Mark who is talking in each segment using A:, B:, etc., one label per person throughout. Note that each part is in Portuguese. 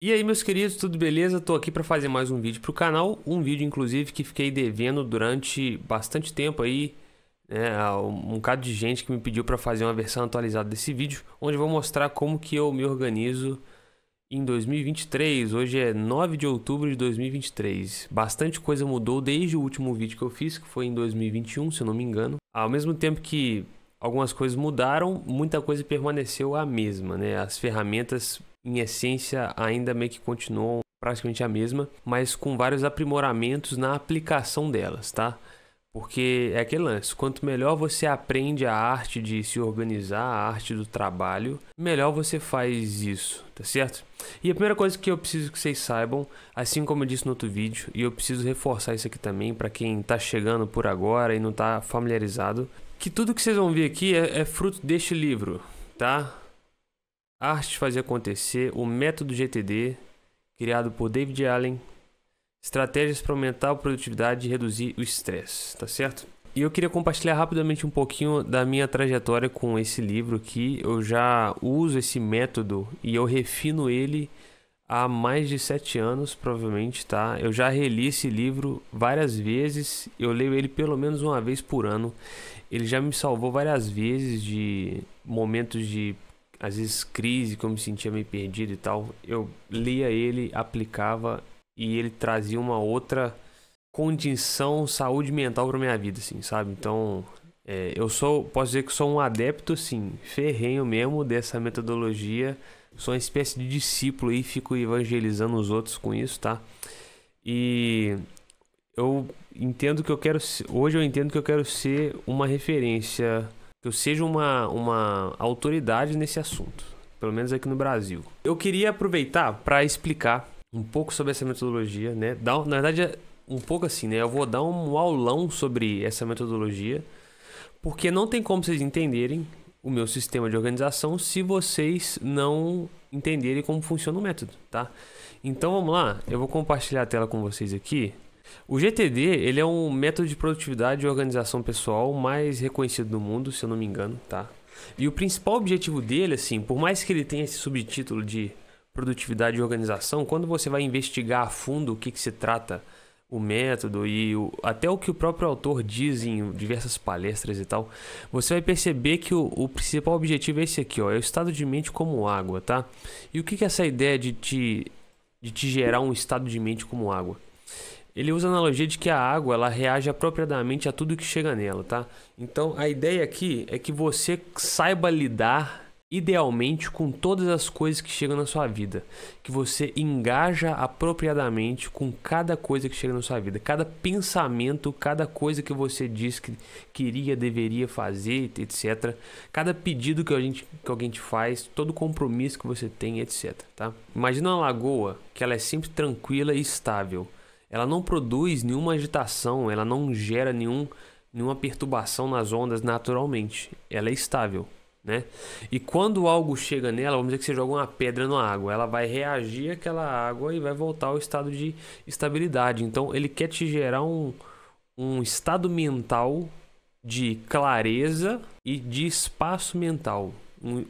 A: E aí, meus queridos, tudo beleza? Tô aqui para fazer mais um vídeo pro canal, um vídeo inclusive que fiquei devendo durante bastante tempo aí, né, um bocado de gente que me pediu para fazer uma versão atualizada desse vídeo, onde vou mostrar como que eu me organizo em 2023. Hoje é 9 de outubro de 2023. Bastante coisa mudou desde o último vídeo que eu fiz, que foi em 2021, se eu não me engano. Ao mesmo tempo que algumas coisas mudaram, muita coisa permaneceu a mesma, né? As ferramentas em essência ainda meio que continuam praticamente a mesma, mas com vários aprimoramentos na aplicação delas, tá? Porque é aquele lance: quanto melhor você aprende a arte de se organizar, a arte do trabalho, melhor você faz isso, tá certo? E a primeira coisa que eu preciso que vocês saibam, assim como eu disse no outro vídeo, e eu preciso reforçar isso aqui também para quem está chegando por agora e não está familiarizado, que tudo que vocês vão ver aqui é, é fruto deste livro, tá? Arte Fazer Acontecer, o Método GTD, criado por David Allen, estratégias para aumentar a produtividade e reduzir o estresse, tá certo? E eu queria compartilhar rapidamente um pouquinho da minha trajetória com esse livro que eu já uso esse método e eu refino ele há mais de sete anos, provavelmente, tá? Eu já reli esse livro várias vezes, eu leio ele pelo menos uma vez por ano. Ele já me salvou várias vezes de momentos de às vezes crise, que eu me sentia meio perdido e tal, eu lia ele, aplicava e ele trazia uma outra condição saúde mental para minha vida, assim, sabe? Então, é, eu sou, posso dizer que sou um adepto, assim, ferrenho mesmo dessa metodologia. Sou uma espécie de discípulo e fico evangelizando os outros com isso, tá? E eu entendo que eu quero, hoje eu entendo que eu quero ser uma referência eu seja uma, uma autoridade nesse assunto, pelo menos aqui no Brasil. Eu queria aproveitar para explicar um pouco sobre essa metodologia, né? Dar, na verdade, é um pouco assim, né? Eu vou dar um aulão sobre essa metodologia, porque não tem como vocês entenderem o meu sistema de organização se vocês não entenderem como funciona o método, tá? Então vamos lá, eu vou compartilhar a tela com vocês aqui o GTD ele é um método de produtividade e organização pessoal mais reconhecido no mundo, se eu não me engano, tá? E o principal objetivo dele, assim, por mais que ele tenha esse subtítulo de produtividade e organização, quando você vai investigar a fundo o que, que se trata o método e o, até o que o próprio autor diz em diversas palestras e tal, você vai perceber que o, o, principal objetivo é esse aqui, ó, é o estado de mente como água, tá? E o que, que é essa ideia de te, de te gerar um estado de mente como água? Ele usa a analogia de que a água ela reage apropriadamente a tudo que chega nela, tá? Então a ideia aqui é que você saiba lidar idealmente com todas as coisas que chegam na sua vida, que você engaja apropriadamente com cada coisa que chega na sua vida, cada pensamento, cada coisa que você diz que queria, deveria fazer, etc, cada pedido que, a gente, que alguém te faz, todo compromisso que você tem, etc, tá? Imagina uma lagoa que ela é sempre tranquila e estável ela não produz nenhuma agitação, ela não gera nenhum, nenhuma perturbação nas ondas naturalmente. Ela é estável, né? E quando algo chega nela, vamos dizer que você joga uma pedra na água, ela vai reagir àquela água e vai voltar ao estado de estabilidade. Então ele quer te gerar um, um estado mental de clareza e de espaço mental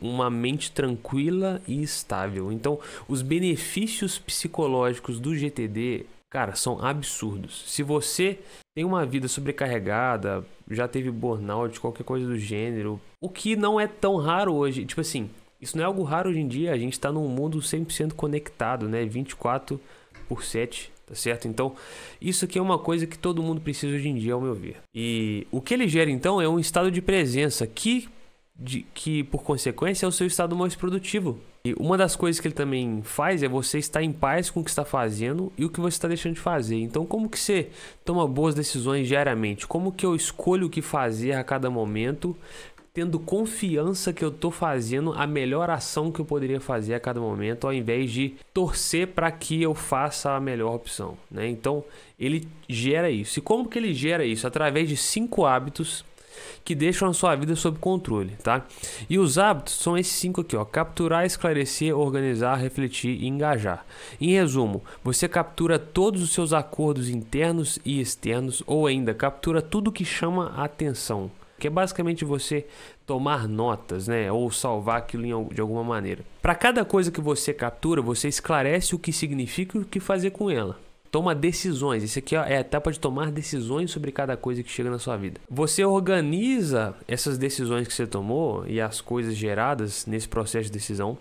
A: uma mente tranquila e estável. Então, os benefícios psicológicos do GTD cara, são absurdos. Se você tem uma vida sobrecarregada, já teve burnout, qualquer coisa do gênero, o que não é tão raro hoje, tipo assim, isso não é algo raro hoje em dia, a gente está num mundo 100% conectado, né? 24 por 7, tá certo? Então, isso aqui é uma coisa que todo mundo precisa hoje em dia, ao meu ver. E o que ele gera então é um estado de presença que de, que por consequência é o seu estado mais produtivo, e uma das coisas que ele também faz é você estar em paz com o que está fazendo e o que você está deixando de fazer. Então, como que você toma boas decisões diariamente? Como que eu escolho o que fazer a cada momento, tendo confiança que eu estou fazendo a melhor ação que eu poderia fazer a cada momento, ao invés de torcer para que eu faça a melhor opção. Né? Então, ele gera isso. E como que ele gera isso? Através de cinco hábitos que deixam a sua vida sob controle, tá? E os hábitos são esses cinco aqui, ó: capturar, esclarecer, organizar, refletir e engajar. Em resumo, você captura todos os seus acordos internos e externos ou ainda captura tudo que chama a atenção, que é basicamente você tomar notas, né, ou salvar aquilo de alguma maneira. Para cada coisa que você captura, você esclarece o que significa e o que fazer com ela. Toma decisões. Isso aqui ó, é a etapa de tomar decisões sobre cada coisa que chega na sua vida. Você organiza essas decisões que você tomou e as coisas geradas nesse processo de decisão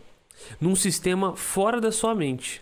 A: num sistema fora da sua mente,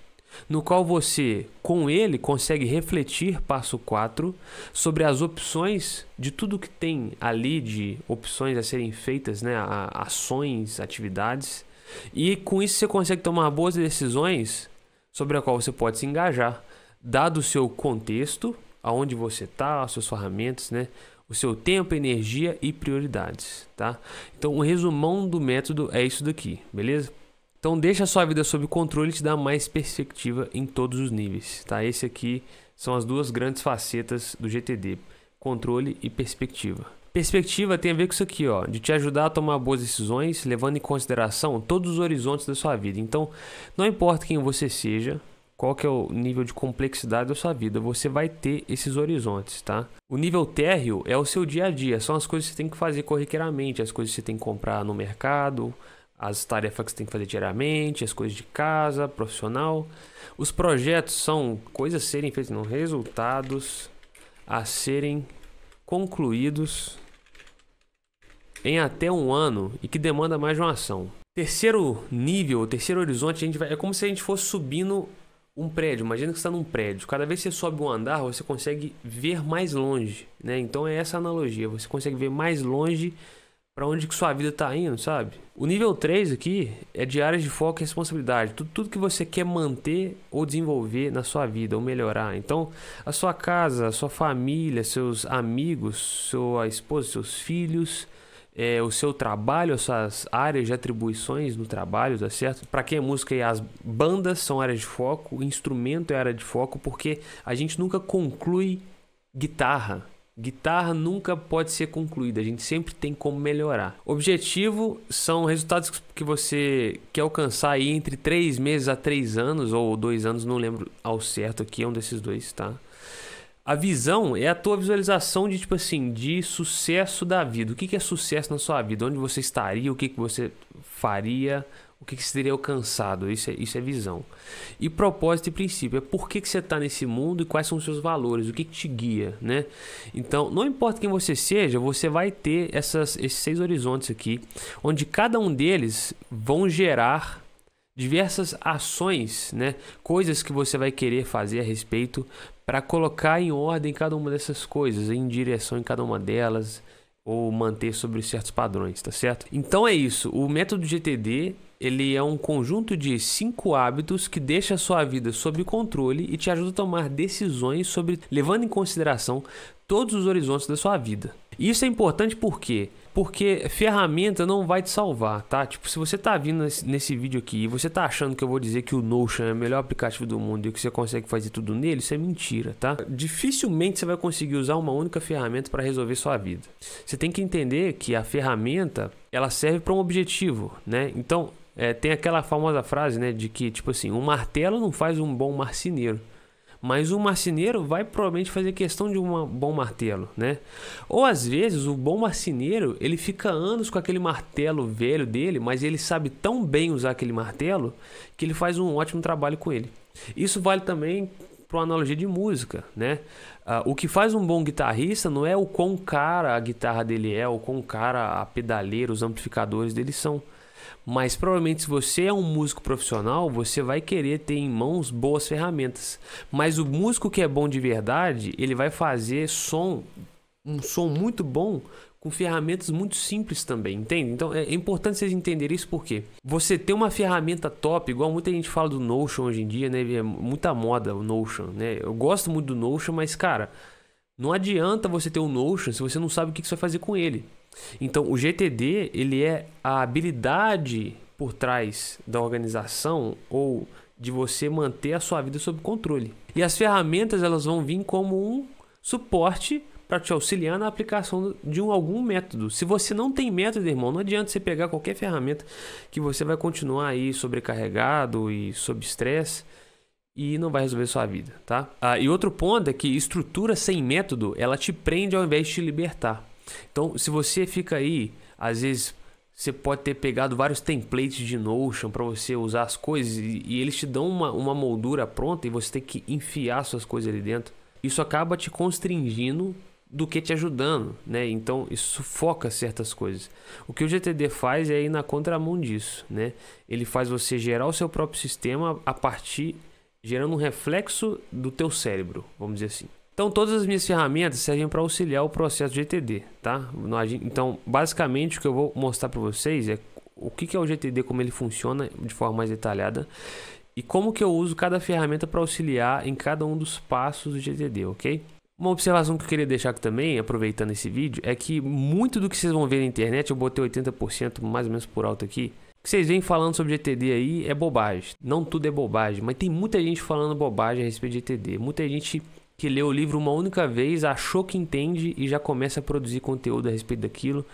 A: no qual você, com ele, consegue refletir, passo 4, sobre as opções de tudo que tem ali de opções a serem feitas, né? ações, atividades. E com isso você consegue tomar boas decisões sobre a qual você pode se engajar dado o seu contexto, aonde você está, as suas ferramentas, né? O seu tempo, energia e prioridades, tá? Então, o um resumão do método é isso daqui, beleza? Então, deixa a sua vida sob controle e te dá mais perspectiva em todos os níveis, tá? Esse aqui são as duas grandes facetas do GTD, controle e perspectiva. Perspectiva tem a ver com isso aqui, ó, de te ajudar a tomar boas decisões, levando em consideração todos os horizontes da sua vida. Então, não importa quem você seja, qual que é o nível de complexidade da sua vida, você vai ter esses horizontes, tá? O nível térreo é o seu dia a dia, são as coisas que você tem que fazer corriqueiramente, as coisas que você tem que comprar no mercado, as tarefas que você tem que fazer diariamente, as coisas de casa, profissional. Os projetos são coisas a serem feitas, não resultados a serem concluídos em até um ano e que demanda mais de uma ação. Terceiro nível, terceiro horizonte, a gente vai, é como se a gente fosse subindo um prédio, imagina que você está num prédio. Cada vez que você sobe um andar, você consegue ver mais longe, né? Então é essa analogia, você consegue ver mais longe para onde que sua vida está indo, sabe? O nível 3 aqui é de áreas de foco e responsabilidade. Tudo, tudo que você quer manter ou desenvolver na sua vida, ou melhorar. Então, a sua casa, a sua família, seus amigos, sua esposa, seus filhos, é, o seu trabalho, as suas áreas de atribuições no trabalho, tá certo? Para quem é música, as bandas são áreas de foco, o instrumento é área de foco, porque a gente nunca conclui guitarra. Guitarra nunca pode ser concluída, a gente sempre tem como melhorar. Objetivo são resultados que você quer alcançar aí entre 3 meses a 3 anos ou 2 anos, não lembro ao certo aqui, é um desses dois, tá? A visão é a tua visualização de tipo assim, de sucesso da vida. O que, é sucesso na sua vida? Onde você estaria? O que, que você faria? O que, que você teria alcançado? Isso é, isso é visão. E propósito e princípio é por que, que você está nesse mundo e quais são os seus valores, o que, que te guia, né? Então, não importa quem você seja, você vai ter essas, esses seis horizontes aqui, onde cada um deles vão gerar diversas ações, né? coisas que você vai querer fazer a respeito para colocar em ordem cada uma dessas coisas, em direção em cada uma delas ou manter sobre certos padrões, tá certo? Então é isso. O método GTD ele é um conjunto de cinco hábitos que deixa a sua vida sob controle e te ajuda a tomar decisões sobre levando em consideração todos os horizontes da sua vida. Isso é importante porque porque ferramenta não vai te salvar, tá? Tipo, se você tá vindo nesse, nesse, vídeo aqui e você tá achando que eu vou dizer que o Notion é o melhor aplicativo do mundo e que você consegue fazer tudo nele, isso é mentira, tá? Dificilmente você vai conseguir usar uma única ferramenta para resolver sua vida. Você tem que entender que a ferramenta, ela serve para um objetivo, né? Então, é, tem aquela famosa frase, né, de que, tipo assim, um martelo não faz um bom marceneiro. Mas o marceneiro vai provavelmente fazer questão de um bom martelo, né? Ou às vezes o bom marceneiro ele fica anos com aquele martelo velho dele, mas ele sabe tão bem usar aquele martelo que ele faz um ótimo trabalho com ele. Isso vale também para uma analogia de música, né? Uh, o que faz um bom guitarrista não é o quão cara a guitarra dele é, ou quão cara a pedaleira, os amplificadores dele são. Mas provavelmente, se você é um músico profissional, você vai querer ter em mãos boas ferramentas. Mas o músico que é bom de verdade, ele vai fazer som, um som muito bom com ferramentas muito simples também, entende? Então é, é importante vocês entenderem isso porque você ter uma ferramenta top, igual muita gente fala do Notion hoje em dia, né? É muita moda o Notion, né? Eu gosto muito do Notion, mas cara, não adianta você ter um Notion se você não sabe o que você vai fazer com ele. Então, o GTD ele é a habilidade por trás da organização ou de você manter a sua vida sob controle. E as ferramentas elas vão vir como um suporte para te auxiliar na aplicação de um, algum método. Se você não tem método, irmão, não adianta você pegar qualquer ferramenta que você vai continuar aí sobrecarregado e sob estresse e não vai resolver sua vida, tá? Ah, e outro ponto é que estrutura sem método, ela te prende ao invés de te libertar. Então, se você fica aí, às vezes você pode ter pegado vários templates de Notion para você usar as coisas e, e eles te dão uma, uma moldura pronta e você tem que enfiar suas coisas ali dentro. Isso acaba te constringindo do que te ajudando, né? Então isso sufoca certas coisas. O que o GTD faz é ir na contramão disso, né? Ele faz você gerar o seu próprio sistema a partir gerando um reflexo do teu cérebro, vamos dizer assim. Então, todas as minhas ferramentas servem para auxiliar o processo GTD, tá? Então, basicamente, o que eu vou mostrar para vocês é o que é o GTD, como ele funciona de forma mais detalhada e como que eu uso cada ferramenta para auxiliar em cada um dos passos do GTD, ok? Uma observação que eu queria deixar aqui também, aproveitando esse vídeo, é que muito do que vocês vão ver na internet, eu botei 80% mais ou menos por alto aqui, que vocês vêm falando sobre GTD aí é bobagem. Não tudo é bobagem, mas tem muita gente falando bobagem a respeito de GTD. Muita gente que leu o livro uma única vez, achou que entende e já começa a produzir conteúdo a respeito daquilo,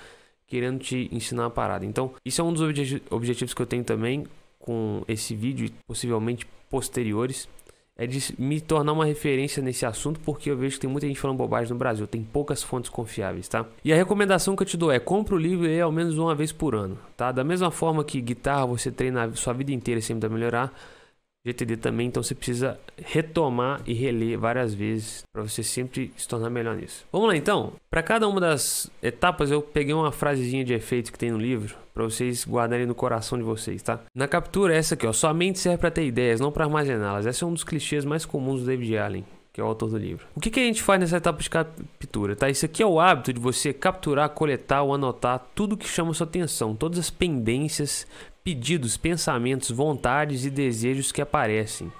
A: querendo te ensinar a parada. Então, isso é um dos obje objetivos que eu tenho também com esse vídeo e possivelmente posteriores. É de me tornar uma referência nesse assunto, porque eu vejo que tem muita gente falando bobagem no Brasil, tem poucas fontes confiáveis, tá? E a recomendação que eu te dou é: compra o livro e ao menos uma vez por ano, tá? Da mesma forma que guitarra você treina a sua vida inteira sempre a melhorar, GTD também, então você precisa retomar e reler várias vezes para você sempre se tornar melhor nisso. Vamos lá então? Para cada uma das etapas eu peguei uma frasezinha de efeito que tem no livro para vocês guardarem no coração de vocês, tá? Na captura essa aqui, ó, sua mente serve para ter ideias, não para armazená-las. Esse é um dos clichês mais comuns do David Allen. Que é o autor do livro. O que, que a gente faz nessa etapa de captura? Tá? Isso aqui é o hábito de você capturar, coletar ou anotar tudo que chama sua atenção, todas as pendências, pedidos, pensamentos, vontades e desejos que aparecem.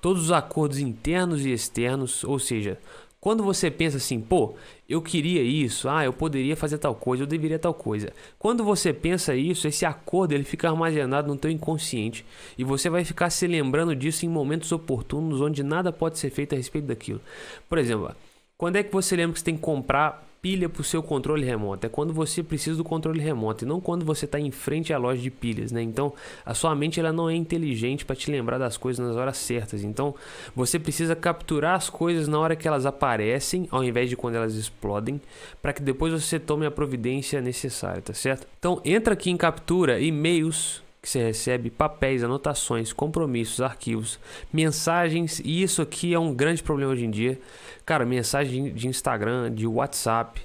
A: Todos os acordos internos e externos, ou seja, quando você pensa assim, pô, eu queria isso, ah, eu poderia fazer tal coisa, eu deveria tal coisa. Quando você pensa isso, esse acordo ele fica armazenado no teu inconsciente e você vai ficar se lembrando disso em momentos oportunos onde nada pode ser feito a respeito daquilo. Por exemplo, quando é que você lembra que você tem que comprar pilha para o seu controle remoto. É quando você precisa do controle remoto e não quando você está em frente à loja de pilhas, né? Então, a sua mente ela não é inteligente para te lembrar das coisas nas horas certas. Então, você precisa capturar as coisas na hora que elas aparecem, ao invés de quando elas explodem, para que depois você tome a providência necessária, tá certo? Então, entra aqui em captura e-mails que você recebe papéis, anotações, compromissos, arquivos, mensagens, e isso aqui é um grande problema hoje em dia. Cara, mensagem de Instagram, de WhatsApp,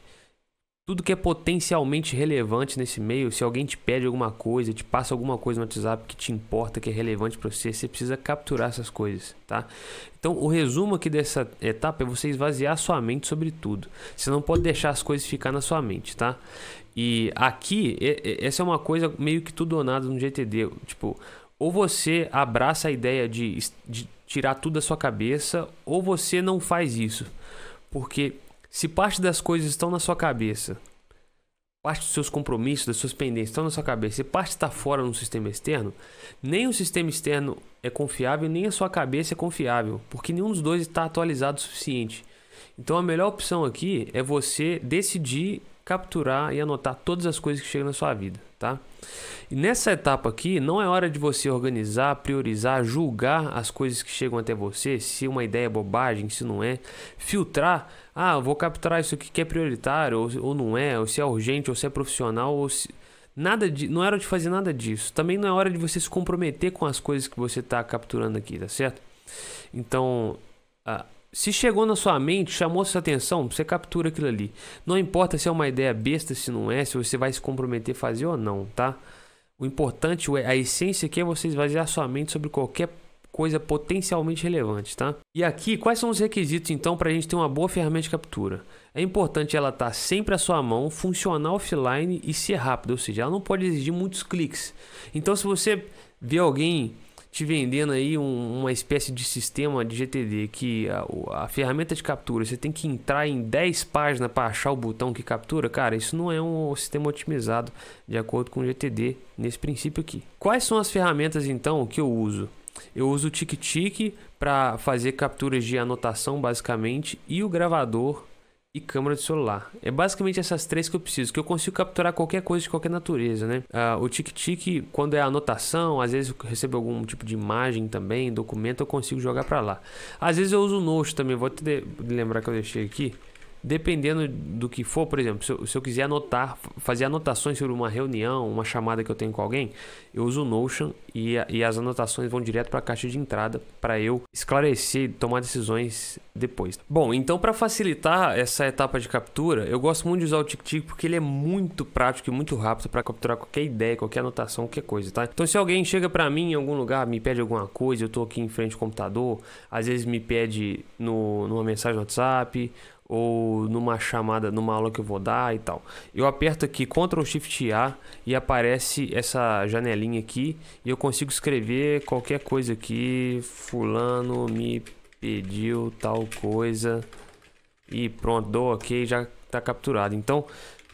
A: tudo que é potencialmente relevante nesse meio, se alguém te pede alguma coisa, te passa alguma coisa no WhatsApp que te importa, que é relevante para você, você precisa capturar essas coisas, tá? Então, o resumo aqui dessa etapa é você esvaziar sua mente sobre tudo. Você não pode deixar as coisas ficar na sua mente, tá? E aqui, essa é uma coisa meio que tudo ou nada no GTD. Tipo, ou você abraça a ideia de, de tirar tudo da sua cabeça, ou você não faz isso. Porque se parte das coisas estão na sua cabeça, parte dos seus compromissos, das suas pendências estão na sua cabeça, e parte está fora no sistema externo, nem o sistema externo é confiável, nem a sua cabeça é confiável, porque nenhum dos dois está atualizado o suficiente. Então a melhor opção aqui é você decidir capturar e anotar todas as coisas que chegam na sua vida, tá? E nessa etapa aqui, não é hora de você organizar, priorizar, julgar as coisas que chegam até você, se uma ideia é bobagem, se não é, filtrar, ah, vou capturar isso aqui que é prioritário ou, ou não é, ou se é urgente, ou se é profissional, ou se nada de, não é hora de fazer nada disso. Também não é hora de você se comprometer com as coisas que você está capturando aqui, tá certo? Então, ah, se chegou na sua mente, chamou sua atenção, você captura aquilo ali. Não importa se é uma ideia besta, se não é, se você vai se comprometer a fazer ou não, tá? O importante, é, a essência aqui é você esvaziar sua mente sobre qualquer coisa potencialmente relevante, tá? E aqui, quais são os requisitos então para a gente ter uma boa ferramenta de captura? É importante ela estar tá sempre à sua mão, funcionar offline e ser rápida, ou seja, ela não pode exigir muitos cliques. Então, se você vê alguém te vendendo aí um, uma espécie de sistema de GTD que a, a, ferramenta de captura você tem que entrar em 10 páginas para achar o botão que captura, cara, isso não é um sistema otimizado de acordo com o GTD nesse princípio aqui. Quais são as ferramentas então que eu uso? Eu uso o TicTic para fazer capturas de anotação basicamente e o gravador e câmera de celular. É basicamente essas três que eu preciso, que eu consigo capturar qualquer coisa de qualquer natureza, né? Ah, o tic-tic, quando é anotação, às vezes eu recebo algum tipo de imagem também, documento, eu consigo jogar para lá. Às vezes eu uso o Notion também, vou te lembrar que eu deixei aqui dependendo do que for, por exemplo, se eu, se eu, quiser anotar, fazer anotações sobre uma reunião, uma chamada que eu tenho com alguém, eu uso o Notion e, a, e as anotações vão direto para a caixa de entrada para eu esclarecer e tomar decisões depois. Bom, então para facilitar essa etapa de captura, eu gosto muito de usar o TicTic porque ele é muito prático e muito rápido para capturar qualquer ideia, qualquer anotação, qualquer coisa, tá? Então se alguém chega para mim em algum lugar, me pede alguma coisa, eu estou aqui em frente ao computador, às vezes me pede no, numa mensagem no WhatsApp, ou numa chamada, numa aula que eu vou dar e tal. Eu aperto aqui Ctrl Shift A e aparece essa janelinha aqui e eu consigo escrever qualquer coisa aqui. Fulano me pediu tal coisa e pronto, dou ok, já está capturado. Então,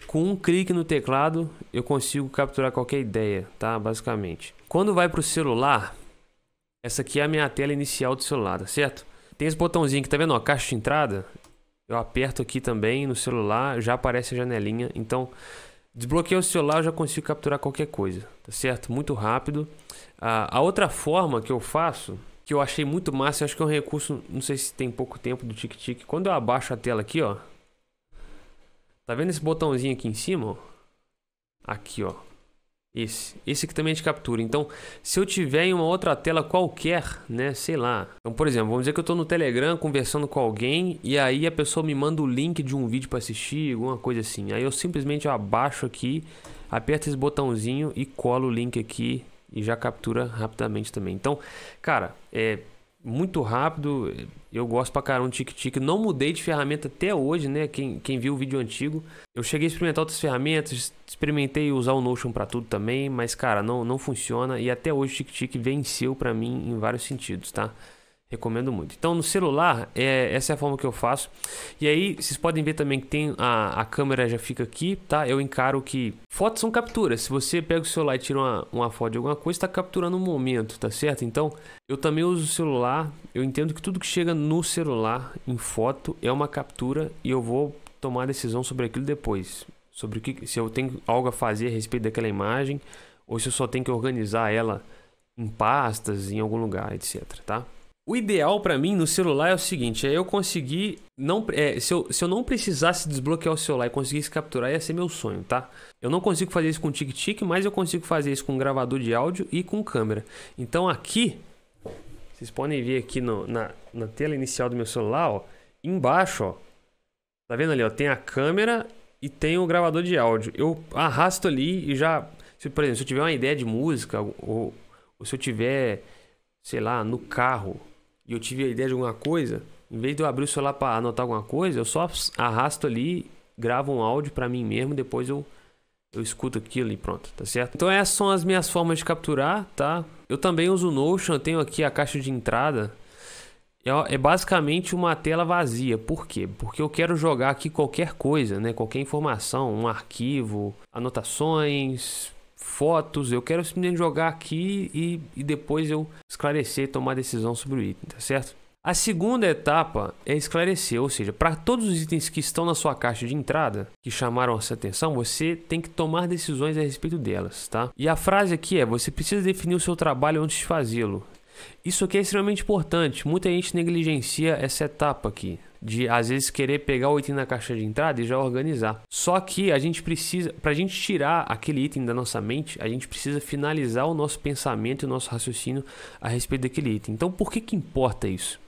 A: com um clique no teclado, eu consigo capturar qualquer ideia, tá? Basicamente. Quando vai para o celular, essa aqui é a minha tela inicial do celular, tá certo? Tem esse botãozinho que tá vendo, ó, caixa de entrada. Eu aperto aqui também no celular, já aparece a janelinha. Então, desbloqueei o celular, eu já consigo capturar qualquer coisa, tá certo? Muito rápido. Ah, a outra forma que eu faço, que eu achei muito massa, acho que é um recurso, não sei se tem pouco tempo do Tic Tic. Quando eu abaixo a tela aqui, ó. Tá vendo esse botãozinho aqui em cima? Ó? Aqui, ó. Esse. Esse aqui também é de captura. Então, se eu tiver em uma outra tela qualquer, né? Sei lá. Então, por exemplo, vamos dizer que eu estou no Telegram conversando com alguém e aí a pessoa me manda o link de um vídeo para assistir, alguma coisa assim. Aí eu simplesmente abaixo aqui, aperto esse botãozinho e colo o link aqui e já captura rapidamente também. Então, cara, é, muito rápido. Eu gosto pra caramba do tic Não mudei de ferramenta até hoje, né? Quem, quem viu o vídeo antigo. Eu cheguei a experimentar outras ferramentas, experimentei usar o Notion para tudo também, mas cara, não, não funciona. E até hoje o tic venceu para mim em vários sentidos, tá? Recomendo muito. Então, no celular, é, essa é a forma que eu faço. E aí, vocês podem ver também que tem a, a câmera já fica aqui, tá? Eu encaro que fotos são capturas. Se você pega o celular e tira uma, uma foto de alguma coisa, está capturando um momento, tá certo? Então, eu também uso o celular. Eu entendo que tudo que chega no celular em foto é uma captura e eu vou tomar decisão sobre aquilo depois. Sobre o que, se eu tenho algo a fazer a respeito daquela imagem ou se eu só tenho que organizar ela em pastas, em algum lugar, etc, tá? O ideal para mim no celular é o seguinte: é eu conseguir não, é, se, eu, se eu não precisasse desbloquear o celular e conseguisse capturar, ia ser meu sonho, tá? Eu não consigo fazer isso com tic-tic, mas eu consigo fazer isso com gravador de áudio e com câmera. Então aqui, vocês podem ver aqui no, na, na tela inicial do meu celular, ó, embaixo, ó, tá vendo ali? Ó, tem a câmera e tem o gravador de áudio. Eu arrasto ali e já, se, por exemplo, se eu tiver uma ideia de música ou, ou se eu tiver, sei lá, no carro e eu tive a ideia de alguma coisa, em vez de eu abrir o celular para anotar alguma coisa, eu só arrasto ali, gravo um áudio para mim mesmo, depois eu eu escuto aquilo e pronto, tá certo? Então essas são as minhas formas de capturar, tá? Eu também uso o Notion, eu tenho aqui a caixa de entrada. É, é basicamente uma tela vazia. Por quê? Porque eu quero jogar aqui qualquer coisa, né? Qualquer informação, um arquivo, anotações, fotos, eu quero simplesmente jogar aqui e, e depois eu esclarecer e tomar decisão sobre o item, tá certo? A segunda etapa é esclarecer, ou seja, para todos os itens que estão na sua caixa de entrada, que chamaram a sua atenção, você tem que tomar decisões a respeito delas, tá? E a frase aqui é: você precisa definir o seu trabalho antes de fazê-lo. Isso aqui é extremamente importante, muita gente negligencia essa etapa aqui, de às vezes querer pegar o item na caixa de entrada e já organizar. Só que a gente precisa, para a gente tirar aquele item da nossa mente, a gente precisa finalizar o nosso pensamento e o nosso raciocínio a respeito daquele item. Então, por que que importa isso?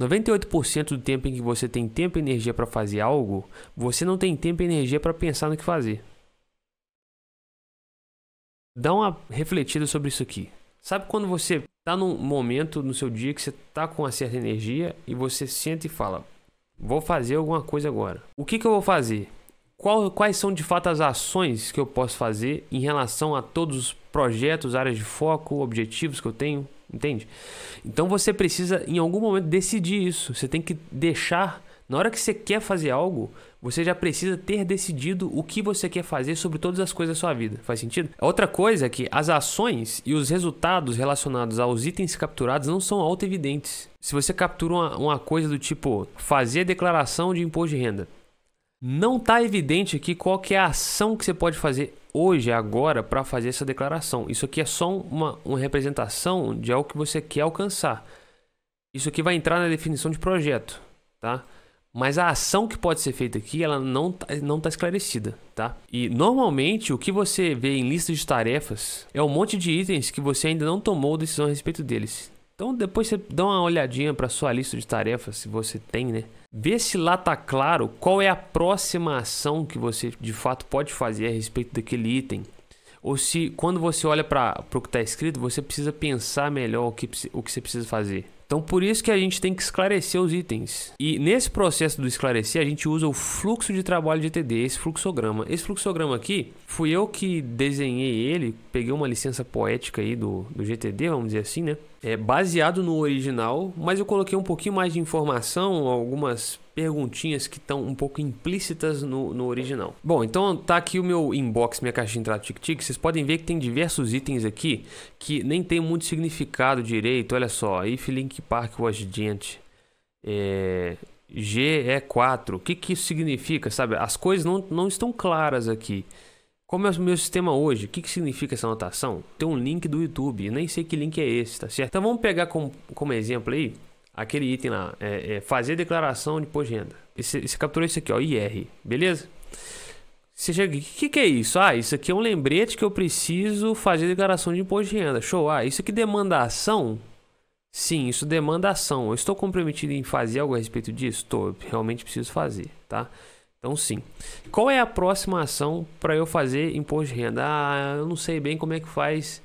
A: 98% do tempo em que você tem tempo e energia para fazer algo, você não tem tempo e energia para pensar no que fazer. Dá uma refletida sobre isso aqui. Sabe quando você tá num momento no seu dia que você tá com uma certa energia e você senta e fala: Vou fazer alguma coisa agora. O que, que eu vou fazer? Qual, quais são de fato as ações que eu posso fazer em relação a todos os projetos, áreas de foco, objetivos que eu tenho? Entende? Então você precisa, em algum momento, decidir isso. Você tem que deixar. Na hora que você quer fazer algo, você já precisa ter decidido o que você quer fazer sobre todas as coisas da sua vida. Faz sentido? Outra coisa é que as ações e os resultados relacionados aos itens capturados não são auto-evidentes. Se você captura uma, uma, coisa do tipo fazer declaração de imposto de renda, não está evidente aqui qual que é a ação que você pode fazer hoje, agora, para fazer essa declaração. Isso aqui é só uma, uma representação de algo que você quer alcançar. Isso aqui vai entrar na definição de projeto, tá? Mas a ação que pode ser feita aqui, ela não tá, não está esclarecida, tá? E normalmente o que você vê em listas de tarefas é um monte de itens que você ainda não tomou decisão a respeito deles. Então depois você dá uma olhadinha para sua lista de tarefas, se você tem, né? Vê se lá tá claro qual é a próxima ação que você de fato pode fazer a respeito daquele item. Ou se quando você olha para o que está escrito, você precisa pensar melhor o que, o que você precisa fazer. Então, por isso que a gente tem que esclarecer os itens. E nesse processo do esclarecer, a gente usa o fluxo de trabalho de TD, esse fluxograma. Esse fluxograma aqui, fui eu que desenhei ele, peguei uma licença poética aí do, do GTD, vamos dizer assim, né? É baseado no original, mas eu coloquei um pouquinho mais de informação, algumas perguntinhas que estão um pouco implícitas no, no original. Bom, então tá aqui o meu inbox, minha caixa de entrada tic-tic. Vocês podem ver que tem diversos itens aqui que nem tem muito significado direito. Olha só, if Link Park was giant, é, GE4, é o que, que isso significa, sabe? As coisas não, não estão claras aqui. Como é o meu sistema hoje? O que, que significa essa anotação? Tem um link do YouTube, nem sei que link é esse, tá certo? Então vamos pegar como, como exemplo aí aquele item lá, é, é fazer declaração de de renda Você capturou isso aqui, ó, IR, beleza? Você chega aqui, o que, que é isso? Ah, isso aqui é um lembrete que eu preciso fazer declaração de imposto de renda. Show, ah, isso aqui demanda ação? Sim, isso demanda ação. Eu estou comprometido em fazer algo a respeito disso? Estou, realmente preciso fazer, tá? Então, sim. Qual é a próxima ação para eu fazer imposto de renda? Ah, eu não sei bem como é que faz,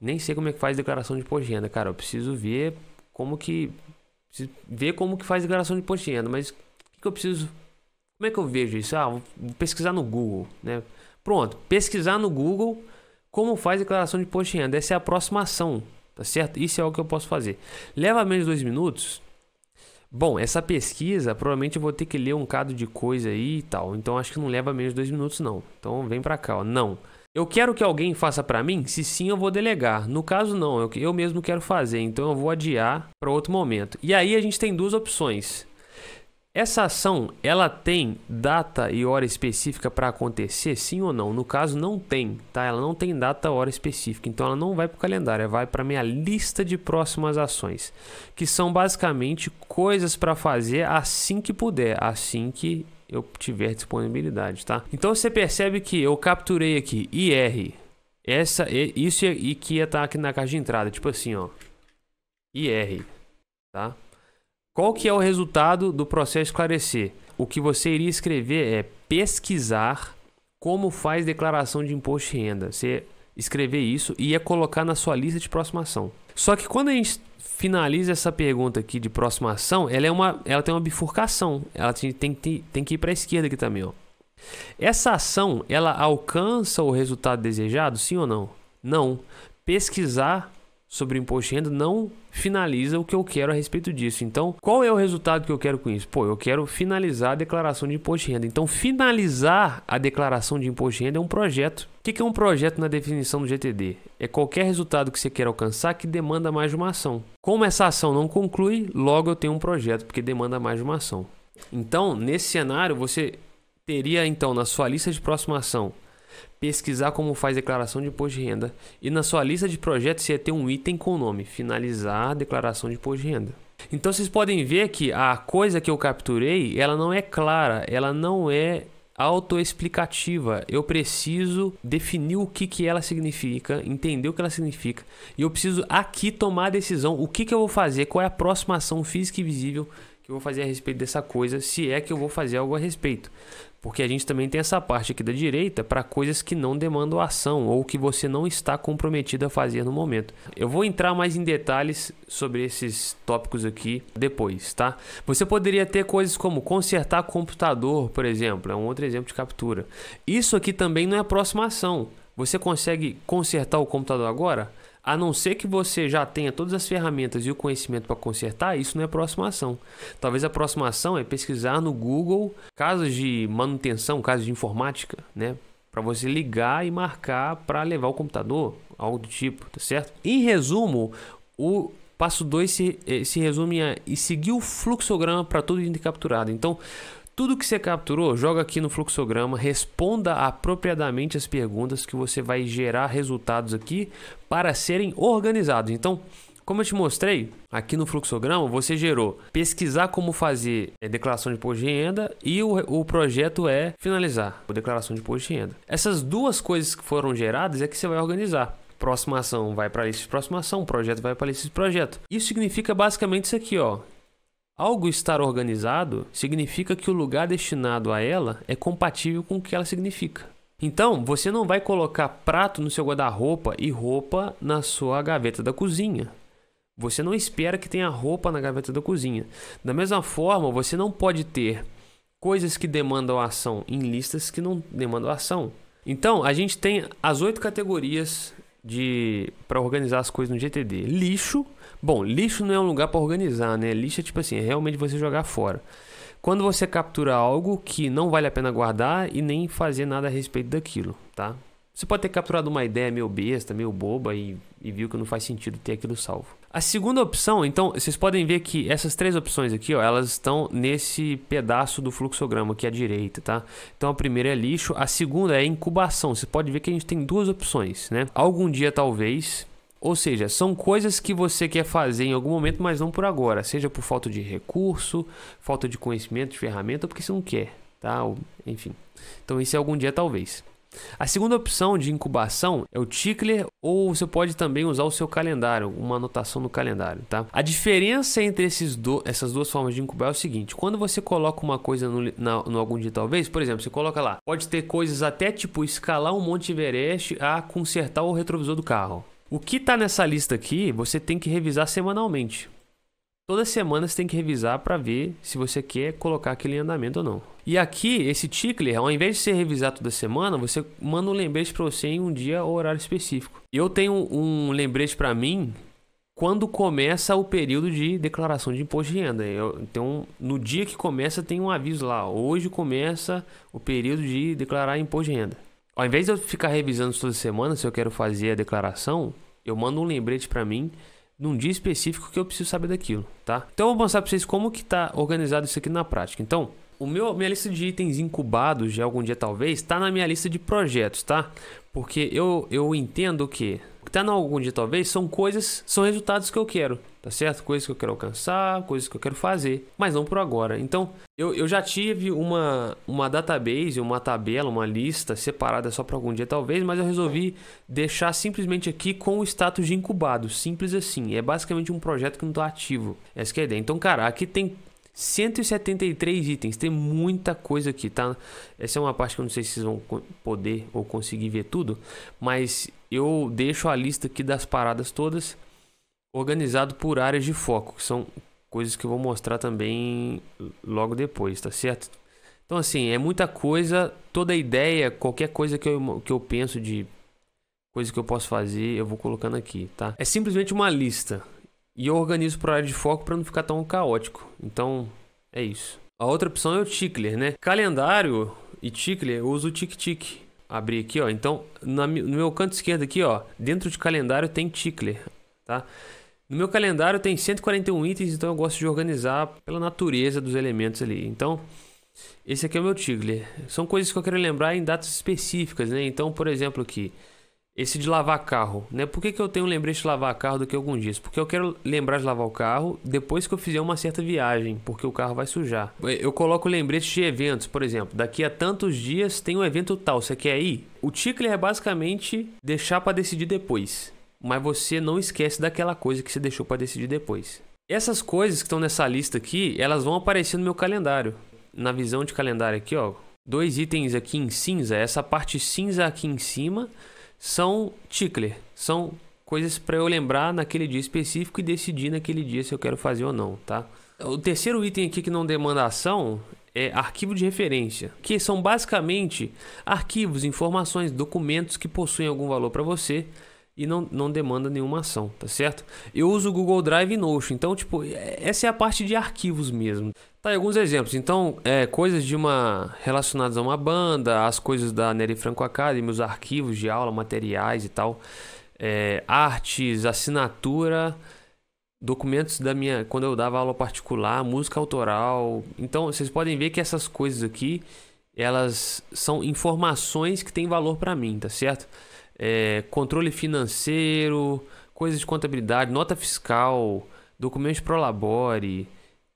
A: nem sei como é que faz declaração de imposto de renda. Cara, eu preciso ver como que Preciso ver como que faz declaração de imposto de renda, né? mas o que, que, eu preciso. Como é que eu vejo isso? Ah, vou pesquisar no Google, né? Pronto, pesquisar no Google como faz declaração de imposto de renda. Essa é a aproximação, tá certo? Isso é o que eu posso fazer. Leva menos dois minutos. Bom, essa pesquisa, provavelmente eu vou ter que ler um bocado de coisa aí e tal. Então acho que não leva menos dois minutos, não. Então vem pra cá, ó. Não. Não. Eu quero que alguém faça para mim? Se sim, eu vou delegar. No caso, não, eu, eu mesmo quero fazer, então eu vou adiar para outro momento. E aí a gente tem duas opções. Essa ação, ela tem data e hora específica para acontecer, sim ou não? No caso, não tem, tá? Ela não tem data e hora específica, então ela não vai para o calendário, ela vai para minha lista de próximas ações, que são basicamente coisas para fazer assim que puder, assim que eu tiver disponibilidade, tá? Então você percebe que eu capturei aqui IR, essa, isso e que ia estar tá aqui na caixa de entrada, tipo assim, ó, IR, tá? Qual que é o resultado do processo esclarecer? O que você iria escrever é pesquisar como faz declaração de imposto de renda. Você escrever isso e ia colocar na sua lista de aproximação. Só que quando a gente finaliza essa pergunta aqui de próxima ação, ela, é uma, ela tem uma bifurcação. Ela tem, tem, tem que ir para a esquerda aqui também. Ó. Essa ação, ela alcança o resultado desejado, sim ou não? Não. Pesquisar sobre imposto de renda não finaliza o que eu quero a respeito disso. Então, qual é o resultado que eu quero com isso? Pô, eu quero finalizar a declaração de imposto de renda. Então, finalizar a declaração de imposto de renda é um projeto. O que é um projeto na definição do GTD? É qualquer resultado que você quer alcançar que demanda mais de uma ação. Como essa ação não conclui, logo eu tenho um projeto, porque demanda mais de uma ação. Então, nesse cenário, você teria então na sua lista de próxima ação pesquisar como faz declaração de imposto de renda e na sua lista de projetos você ia ter um item com o nome, finalizar declaração de imposto de renda. Então vocês podem ver que a coisa que eu capturei, ela não é clara, ela não é autoexplicativa. Eu preciso definir o que, que ela significa, entender o que ela significa, e eu preciso aqui tomar a decisão, o que, que eu vou fazer, qual é a próxima ação física e visível que eu vou fazer a respeito dessa coisa, se é que eu vou fazer algo a respeito. Porque a gente também tem essa parte aqui da direita para coisas que não demandam ação ou que você não está comprometido a fazer no momento. Eu vou entrar mais em detalhes sobre esses tópicos aqui depois, tá? Você poderia ter coisas como consertar computador, por exemplo, é um outro exemplo de captura. Isso aqui também não é próxima ação. Você consegue consertar o computador agora? A não ser que você já tenha todas as ferramentas e o conhecimento para consertar, isso não é aproximação. Talvez a aproximação é pesquisar no Google casos de manutenção, casos de informática, né? Para você ligar e marcar para levar o computador, algo do tipo, tá certo? Em resumo, o passo 2 se, eh, se resume a seguir o fluxograma para tudo item capturado. Então, tudo que você capturou, joga aqui no fluxograma, responda apropriadamente as perguntas que você vai gerar resultados aqui para serem organizados. Então, como eu te mostrei, aqui no fluxograma você gerou pesquisar como fazer é, declaração de imposto de renda e o, o projeto é finalizar a declaração de imposto de renda. Essas duas coisas que foram geradas é que você vai organizar. Próxima ação vai para a lista de próxima ação, projeto vai para a lista de projeto. Isso significa basicamente isso aqui, ó. Algo estar organizado significa que o lugar destinado a ela é compatível com o que ela significa. Então, você não vai colocar prato no seu guarda-roupa e roupa na sua gaveta da cozinha. Você não espera que tenha roupa na gaveta da cozinha. Da mesma forma, você não pode ter coisas que demandam ação em listas que não demandam ação. Então, a gente tem as oito categorias de para organizar as coisas no GTD: lixo, Bom, lixo não é um lugar para organizar, né? Lixo é tipo assim, é realmente você jogar fora. Quando você captura algo que não vale a pena guardar e nem fazer nada a respeito daquilo, tá? Você pode ter capturado uma ideia meio besta, meio boba e, e viu que não faz sentido ter aquilo salvo. A segunda opção, então, vocês podem ver que essas três opções aqui, ó, elas estão nesse pedaço do fluxograma aqui à direita, tá? Então a primeira é lixo, a segunda é incubação. Você pode ver que a gente tem duas opções, né? Algum dia talvez ou seja, são coisas que você quer fazer em algum momento, mas não por agora, seja por falta de recurso, falta de conhecimento, de ferramenta, porque você não quer, tá? enfim. Então isso é algum dia talvez. A segunda opção de incubação é o tickler ou você pode também usar o seu calendário, uma anotação no calendário, tá? A diferença entre esses do, essas duas formas de incubar é o seguinte: quando você coloca uma coisa no, na, no algum dia talvez, por exemplo, você coloca lá, pode ter coisas até tipo escalar um Monte Everest a consertar o retrovisor do carro. O que está nessa lista aqui, você tem que revisar semanalmente. Toda semana você tem que revisar para ver se você quer colocar aquele em andamento ou não. E aqui, esse tickler, ao invés de você revisar toda semana, você manda um lembrete para você em um dia ou horário específico. Eu tenho um lembrete para mim quando começa o período de declaração de imposto de renda. Eu, então, no dia que começa, tem um aviso lá. Hoje começa o período de declarar imposto de renda. Ao invés de eu ficar revisando toda semana se eu quero fazer a declaração, eu mando um lembrete para mim num dia específico que eu preciso saber daquilo, tá? Então eu vou mostrar para vocês como que tá organizado isso aqui na prática. Então, o meu minha lista de itens incubados de algum dia talvez está na minha lista de projetos, tá? Porque eu eu entendo que que tá algum dia talvez são coisas, são resultados que eu quero, tá certo? Coisas que eu quero alcançar, coisas que eu quero fazer, mas não por agora. Então, eu, eu já tive uma, uma database, uma tabela, uma lista separada só para algum dia talvez, mas eu resolvi deixar simplesmente aqui com o status de incubado, simples assim. É basicamente um projeto que não tá ativo. Essa é a ideia. Então, cara, aqui tem 173 itens, tem muita coisa aqui, tá? Essa é uma parte que eu não sei se vocês vão poder ou conseguir ver tudo, mas eu deixo a lista aqui das paradas todas organizado por áreas de foco, que são coisas que eu vou mostrar também logo depois, tá certo? Então assim, é muita coisa, toda ideia, qualquer coisa que eu, que eu penso de coisa que eu posso fazer, eu vou colocando aqui, tá? É simplesmente uma lista. E eu organizo por área de foco para não ficar tão caótico. Então, é isso. A outra opção é o tickler, né? Calendário e tickler, eu uso o tic-tic. Abrir aqui, ó. Então, no meu canto esquerdo aqui, ó, dentro de calendário tem tickler, tá? No meu calendário tem 141 itens, então eu gosto de organizar pela natureza dos elementos ali. Então, esse aqui é o meu tickler. São coisas que eu quero lembrar em datas específicas, né? Então, por exemplo, aqui, esse de lavar carro, né? Por que, que eu tenho um lembrete de lavar carro daqui a alguns dias? Porque eu quero lembrar de lavar o carro depois que eu fizer uma certa viagem, porque o carro vai sujar. É, eu coloco lembrete de eventos, por exemplo, daqui a tantos dias tem um evento tal, você quer ir? O tickler é basicamente deixar para decidir depois, mas você não esquece daquela coisa que você deixou para decidir depois. Essas coisas que estão nessa lista aqui, elas vão aparecer no meu calendário. Na visão de calendário aqui, ó, dois itens aqui em cinza, essa parte cinza aqui em cima são tickler, são coisas para eu lembrar naquele dia específico e decidir naquele dia se eu quero fazer ou não, tá? O terceiro item aqui que não demanda ação é arquivo de referência, que são basicamente arquivos, informações, documentos que possuem algum valor para você e não, não demanda nenhuma ação, tá certo? Eu uso o Google Drive e Notion, então, tipo, é, essa é a parte de arquivos mesmo. Tá aí alguns exemplos. Então, é, coisas de uma relacionadas a uma banda, as coisas da Nery Franco Academy, os arquivos de aula, materiais e tal, é, artes, assinatura, documentos da minha quando eu dava aula particular, música autoral. Então, vocês podem ver que essas coisas aqui, elas são informações que têm valor para mim, tá certo? É, controle financeiro, coisas de contabilidade, nota fiscal, documentos pro labore,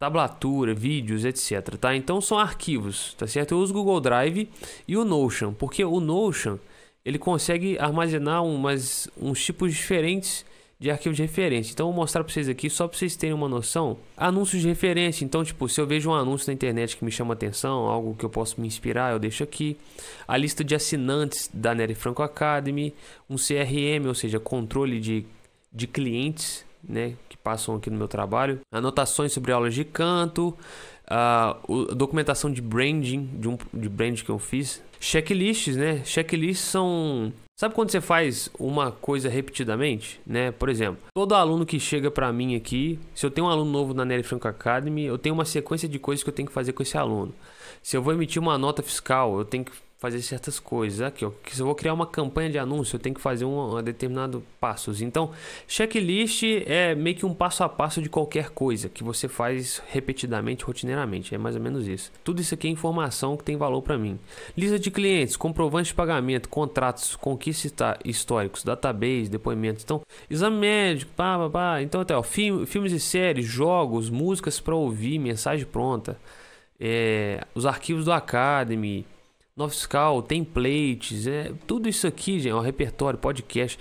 A: tablatura, vídeos, etc. Tá? Então são arquivos, tá certo? Eu uso o Google Drive e o Notion, porque o Notion ele consegue armazenar umas, uns tipos diferentes de arquivos de referência. Então vou mostrar para vocês aqui só para vocês terem uma noção. Anúncios de referência. Então, tipo, se eu vejo um anúncio na internet que me chama atenção, algo que eu posso me inspirar, eu deixo aqui. A lista de assinantes da Nery Franco Academy, um CRM, ou seja, controle de, de clientes né, que passam aqui no meu trabalho, anotações sobre aulas de canto, a uh, documentação de branding, de, um, de brand que eu fiz, checklists, né? Checklists são Sabe quando você faz uma coisa repetidamente, né? Por exemplo, todo aluno que chega para mim aqui, se eu tenho um aluno novo na Nelly Franco Academy, eu tenho uma sequência de coisas que eu tenho que fazer com esse aluno. Se eu vou emitir uma nota fiscal, eu tenho que fazer certas coisas. Aqui, ó, se eu vou criar uma campanha de anúncio, eu tenho que fazer um, um determinado passos. Então, checklist é meio que um passo a passo de qualquer coisa que você faz repetidamente, rotineiramente. É mais ou menos isso. Tudo isso aqui é informação que tem valor para mim. Lista de clientes, comprovante de pagamento, contratos, conquistas históricos, database, depoimentos. Então, exame médico, pá, pá, pá. Então, até ó, film, filmes e séries, jogos, músicas para ouvir, mensagem pronta. É, os arquivos do Academy, no Fiscal, templates, é, tudo isso aqui, gente, é um repertório, podcast.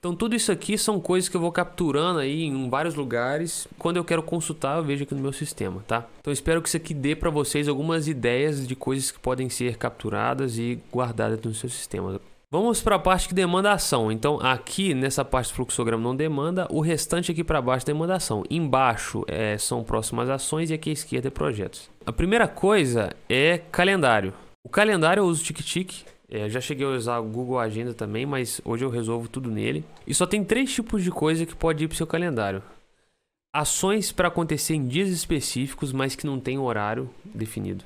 A: Então tudo isso aqui são coisas que eu vou capturando aí em vários lugares. Quando eu quero consultar, eu vejo aqui no meu sistema, tá? Então espero que isso aqui dê para vocês algumas ideias de coisas que podem ser capturadas e guardadas no seu sistema. Vamos para a parte que demanda ação. Então aqui nessa parte do fluxograma não demanda, o restante aqui para baixo demanda ação. Embaixo é, são próximas ações e aqui à esquerda é projetos. A primeira coisa é calendário. O calendário eu uso Tic-Tic. É, já cheguei a usar o Google Agenda também, mas hoje eu resolvo tudo nele. E só tem três tipos de coisa que pode ir para o seu calendário. Ações para acontecer em dias específicos, mas que não tem horário definido.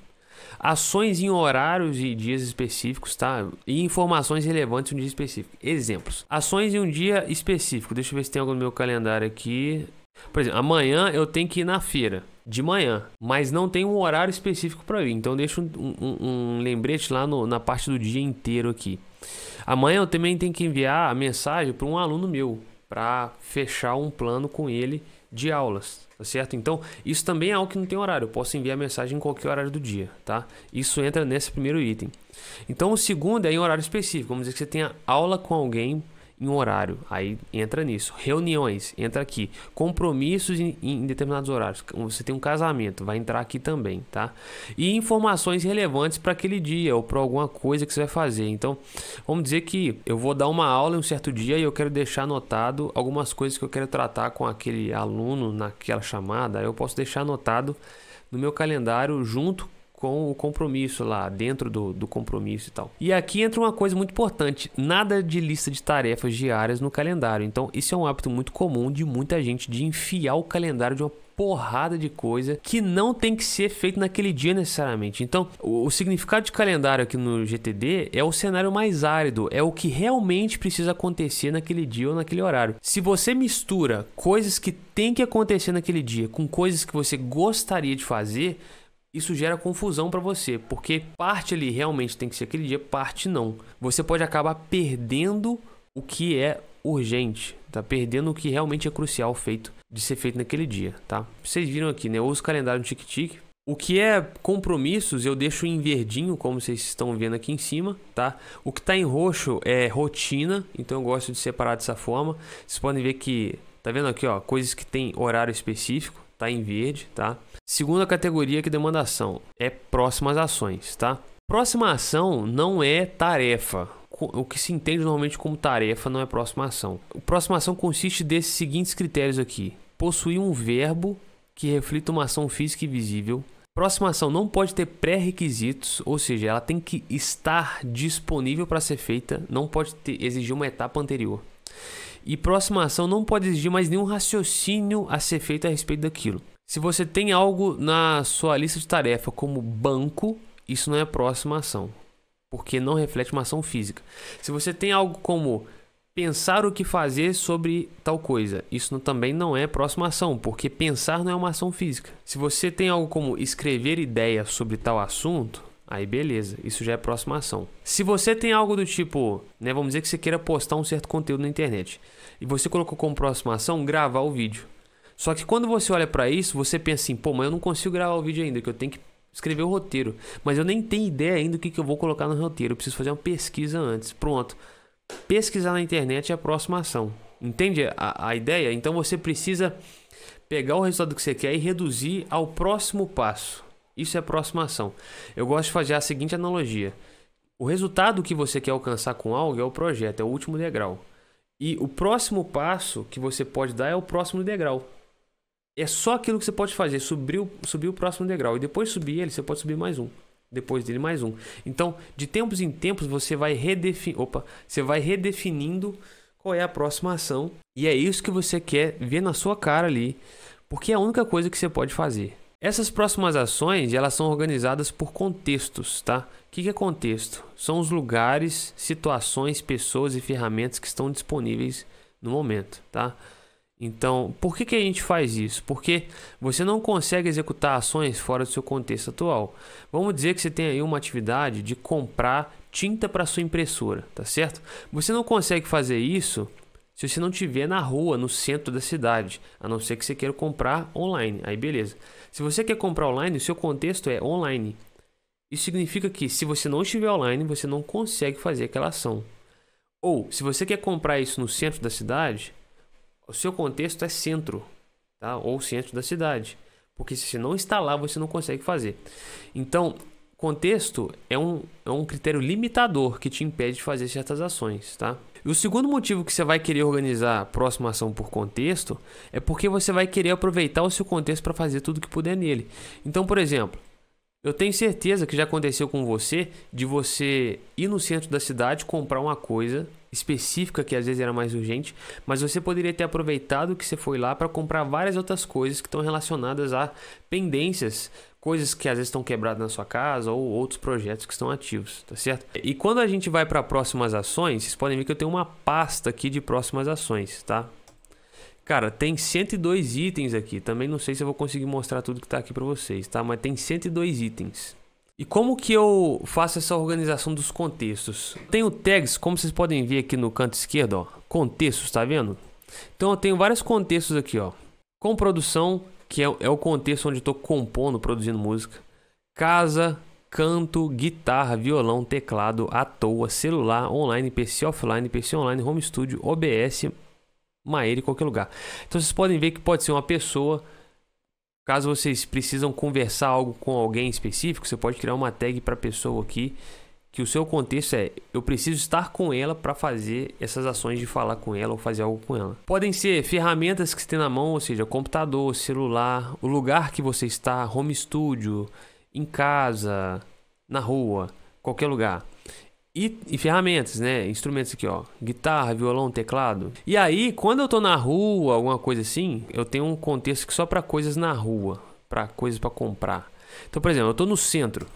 A: Ações em horários e dias específicos, tá? E informações relevantes em um dia específico. Exemplos. Ações em um dia específico. Deixa eu ver se tem algo no meu calendário aqui. Por exemplo, amanhã eu tenho que ir na feira de manhã, mas não tem um horário específico para ir. Então deixa um, um, um, lembrete lá no, na parte do dia inteiro aqui. Amanhã eu também tenho que enviar a mensagem para um aluno meu para fechar um plano com ele de aulas, tá certo? Então isso também é algo que não tem horário. Eu posso enviar a mensagem em qualquer horário do dia, tá? Isso entra nesse primeiro item. Então o segundo é em horário específico. Vamos dizer que você tenha aula com alguém em um horário, aí entra nisso. Reuniões, entra aqui. Compromissos em, em, determinados horários. Você tem um casamento, vai entrar aqui também, tá? E informações relevantes para aquele dia ou para alguma coisa que você vai fazer. Então, vamos dizer que eu vou dar uma aula em um certo dia e eu quero deixar anotado algumas coisas que eu quero tratar com aquele aluno naquela chamada. Eu posso deixar anotado no meu calendário junto com o compromisso lá, dentro do, do compromisso e tal. E aqui entra uma coisa muito importante: nada de lista de tarefas diárias no calendário. Então, isso é um hábito muito comum de muita gente de enfiar o calendário de uma porrada de coisa que não tem que ser feito naquele dia necessariamente. Então, o, o, significado de calendário aqui no GTD é o cenário mais árido, é o que realmente precisa acontecer naquele dia ou naquele horário. Se você mistura coisas que tem que acontecer naquele dia com coisas que você gostaria de fazer, isso gera confusão para você, porque parte ali realmente tem que ser aquele dia, parte não. Você pode acabar perdendo o que é urgente, tá perdendo o que realmente é crucial feito de ser feito naquele dia, tá? Vocês viram aqui, né? Eu uso calendário no tic-tic. O que é compromissos eu deixo em verdinho, como vocês estão vendo aqui em cima, tá? O que tá em roxo é rotina, então eu gosto de separar dessa forma. Vocês podem ver que, tá vendo aqui, ó, coisas que tem horário específico tá em verde, tá? Segunda categoria que demanda ação é próximas ações, tá? Próxima ação não é tarefa. O que se entende normalmente como tarefa não é próxima ação. O próxima ação consiste desses seguintes critérios aqui: possuir um verbo que reflita uma ação física e visível. Próxima ação não pode ter pré-requisitos, ou seja, ela tem que estar disponível para ser feita, não pode ter, exigir uma etapa anterior. E próxima ação não pode exigir mais nenhum raciocínio a ser feito a respeito daquilo. Se você tem algo na sua lista de tarefa como banco, isso não é próxima ação, porque não reflete uma ação física. Se você tem algo como pensar o que fazer sobre tal coisa, isso também não é próxima ação, porque pensar não é uma ação física. Se você tem algo como escrever ideias sobre tal assunto, Aí beleza, isso já é próxima ação. Se você tem algo do tipo, né, vamos dizer que você queira postar um certo conteúdo na internet e você colocou como próxima ação gravar o vídeo. Só que quando você olha para isso, você pensa assim, pô, mas eu não consigo gravar o vídeo ainda, que eu tenho que escrever o roteiro, mas eu nem tenho ideia ainda do que, que eu vou colocar no roteiro, eu preciso fazer uma pesquisa antes. Pronto. Pesquisar na internet é próxima ação. Entende a, a ideia? Então você precisa pegar o resultado que você quer e reduzir ao próximo passo. Isso é aproximação. Eu gosto de fazer a seguinte analogia. O resultado que você quer alcançar com algo é o projeto, é o último degrau. E o próximo passo que você pode dar é o próximo degrau. É só aquilo que você pode fazer, subir o, subir o próximo degrau. E depois subir ele, você pode subir mais um. Depois dele, mais um. Então, de tempos em tempos, você vai, redefin... Opa, você vai redefinindo qual é a próxima ação. E é isso que você quer ver na sua cara ali. Porque é a única coisa que você pode fazer. Essas próximas ações elas são organizadas por contextos, tá? O que é contexto? São os lugares, situações, pessoas e ferramentas que estão disponíveis no momento, tá? Então, por que, que a gente faz isso? Porque você não consegue executar ações fora do seu contexto atual. Vamos dizer que você tem aí uma atividade de comprar tinta para sua impressora, tá certo? Você não consegue fazer isso se você não tiver na rua, no centro da cidade, a não ser que você queira comprar online. Aí beleza. Se você quer comprar online, o seu contexto é online. Isso significa que se você não estiver online, você não consegue fazer aquela ação. Ou se você quer comprar isso no centro da cidade, o seu contexto é centro, tá? Ou centro da cidade, porque se você não está lá, você não consegue fazer. Então, contexto é um, é um critério limitador que te impede de fazer certas ações, tá? E o segundo motivo que você vai querer organizar a próxima ação por contexto é porque você vai querer aproveitar o seu contexto para fazer tudo que puder nele. Então, por exemplo, eu tenho certeza que já aconteceu com você de você ir no centro da cidade comprar uma coisa específica que às vezes era mais urgente, mas você poderia ter aproveitado que você foi lá para comprar várias outras coisas que estão relacionadas a pendências coisas que às vezes estão quebradas na sua casa ou outros projetos que estão ativos, tá certo? E quando a gente vai para próximas ações, vocês podem ver que eu tenho uma pasta aqui de próximas ações, tá? Cara, tem 102 itens aqui. Também não sei se eu vou conseguir mostrar tudo que está aqui para vocês, tá? Mas tem 102 itens. E como que eu faço essa organização dos contextos? Tenho tags, como vocês podem ver aqui no canto esquerdo, ó. Contextos, tá vendo? Então eu tenho vários contextos aqui, ó. Com produção, que é, é o contexto onde estou compondo, produzindo música. Casa, canto, guitarra, violão, teclado, à toa, celular, online, PC offline, PC online, home studio, OBS, Maere, qualquer lugar. Então vocês podem ver que pode ser uma pessoa. Caso vocês precisam conversar algo com alguém específico, você pode criar uma tag para a pessoa aqui que o seu contexto é eu preciso estar com ela para fazer essas ações de falar com ela ou fazer algo com ela. Podem ser ferramentas que você tem na mão, ou seja, computador, celular, o lugar que você está, home studio, em casa, na rua, qualquer lugar. E, e, ferramentas, né? Instrumentos aqui, ó. Guitarra, violão, teclado. E aí, quando eu tô na rua, alguma coisa assim, eu tenho um contexto que só para coisas na rua, para coisas para comprar. Então, por exemplo, eu tô no centro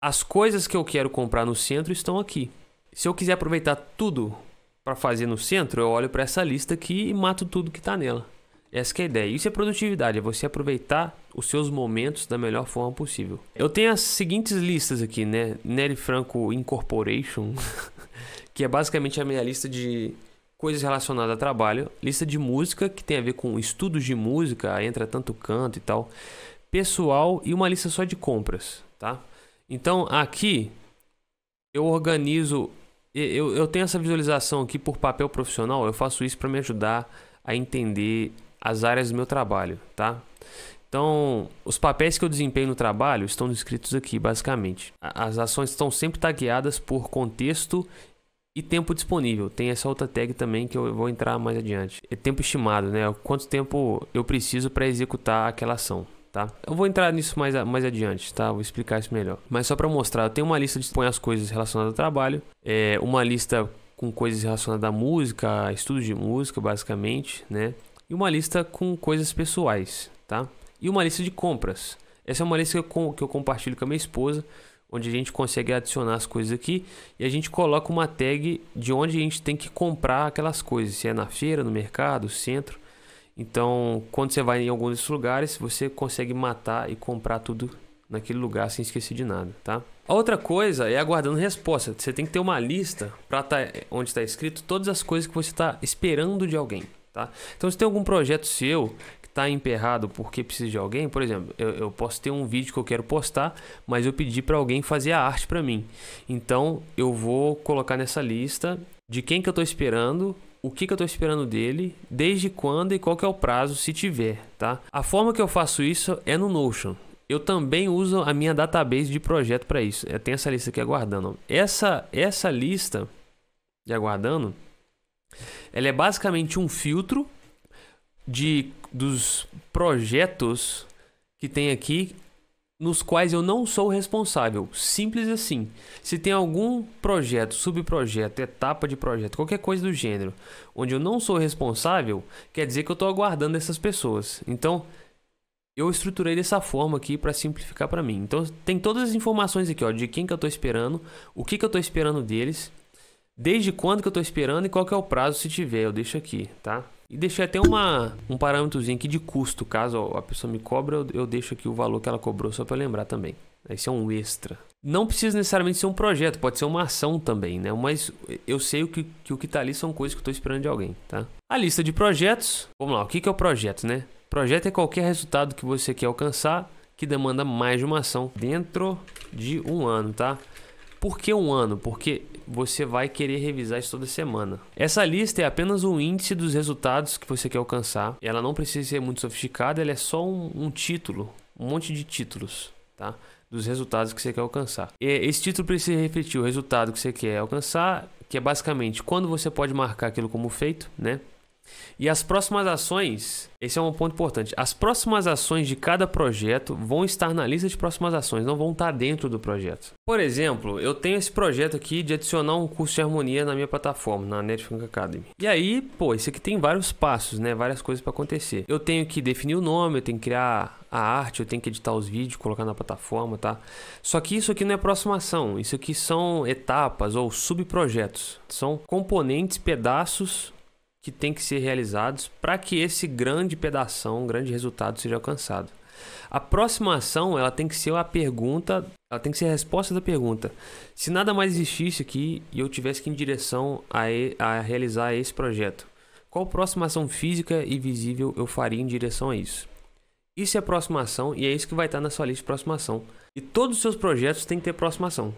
A: as coisas que eu quero comprar no centro estão aqui. Se eu quiser aproveitar tudo para fazer no centro, eu olho para essa lista aqui e mato tudo que está nela. Essa é a ideia. Isso é produtividade, é você aproveitar os seus momentos da melhor forma possível. Eu tenho as seguintes listas aqui, né? Nery Franco Incorporation, que é basicamente a minha lista de coisas relacionadas a trabalho, lista de música que tem a ver com estudos de música, entra tanto canto e tal, pessoal e uma lista só de compras, tá? Então aqui eu organizo, eu, eu tenho essa visualização aqui por papel profissional, eu faço isso para me ajudar a entender as áreas do meu trabalho, tá? Então, os papéis que eu desempenho no trabalho estão descritos aqui, basicamente. As ações estão sempre tagueadas por contexto e tempo disponível. Tem essa outra tag também que eu vou entrar mais adiante. É tempo estimado, né? Quanto tempo eu preciso para executar aquela ação tá? Eu vou entrar nisso mais, mais adiante, tá? Vou explicar isso melhor. Mas só para mostrar, eu tenho uma lista de põe as coisas relacionadas ao trabalho, é, uma lista com coisas relacionadas à música, estudos de música, basicamente, né? E uma lista com coisas pessoais, tá? E uma lista de compras. Essa é uma lista que eu, que eu compartilho com a minha esposa, onde a gente consegue adicionar as coisas aqui e a gente coloca uma tag de onde a gente tem que comprar aquelas coisas, se é na feira, no mercado, centro. Então, quando você vai em algum desses lugares, você consegue matar e comprar tudo naquele lugar sem esquecer de nada, tá? A outra coisa é aguardando resposta. Você tem que ter uma lista para tá, onde está escrito todas as coisas que você está esperando de alguém, tá? Então, se tem algum projeto seu que está emperrado porque precisa de alguém, por exemplo, eu, eu, posso ter um vídeo que eu quero postar, mas eu pedi para alguém fazer a arte para mim. Então, eu vou colocar nessa lista de quem que eu estou esperando o que, que eu estou esperando dele, desde quando e qual que é o prazo, se tiver, tá? A forma que eu faço isso é no Notion. Eu também uso a minha database de projeto para isso. Eu é, tenho essa lista aqui aguardando. Essa, essa lista de aguardando, ela é basicamente um filtro de, dos projetos que tem aqui nos quais eu não sou responsável. Simples assim. Se tem algum projeto, subprojeto, etapa de projeto, qualquer coisa do gênero, onde eu não sou responsável, quer dizer que eu estou aguardando essas pessoas. Então, eu estruturei dessa forma aqui para simplificar para mim. Então, tem todas as informações aqui, ó, de quem que eu estou esperando, o que que eu estou esperando deles, desde quando que eu estou esperando e qual que é o prazo se tiver. Eu deixo aqui, tá? E deixei até uma, um parâmetrozinho aqui de custo. Caso a pessoa me cobra, eu, eu deixo aqui o valor que ela cobrou só para lembrar também. Esse é um extra. Não precisa necessariamente ser um projeto, pode ser uma ação também, né? Mas eu sei que, que o que tá ali são coisas que eu tô esperando de alguém, tá? A lista de projetos. Vamos lá, o que, que é o projeto, né? Projeto é qualquer resultado que você quer alcançar que demanda mais de uma ação dentro de um ano, tá? Por que um ano? Porque você vai querer revisar isso toda semana. Essa lista é apenas um índice dos resultados que você quer alcançar. Ela não precisa ser muito sofisticada, ela é só um, um título, um monte de títulos, tá? Dos resultados que você quer alcançar. E esse título precisa refletir o resultado que você quer alcançar, que é basicamente quando você pode marcar aquilo como feito, né? E as próximas ações, esse é um ponto importante. As próximas ações de cada projeto vão estar na lista de próximas ações, não vão estar dentro do projeto. Por exemplo, eu tenho esse projeto aqui de adicionar um curso de harmonia na minha plataforma, na Netflix Academy. E aí, pô, isso aqui tem vários passos, né? Várias coisas para acontecer. Eu tenho que definir o nome, eu tenho que criar a arte, eu tenho que editar os vídeos, colocar na plataforma, tá? Só que isso aqui não é próxima ação, isso aqui são etapas ou subprojetos. São componentes, pedaços que têm que ser realizados para que esse grande pedação, grande resultado seja alcançado. A próxima ação, ela tem que ser a pergunta, ela tem que ser a resposta da pergunta. Se nada mais existisse aqui e eu tivesse que ir em direção a, a realizar esse projeto, qual próxima ação física e visível eu faria em direção a isso? Isso é a próxima ação e é isso que vai estar na sua lista de aproximação. E todos os seus projetos têm que ter aproximação.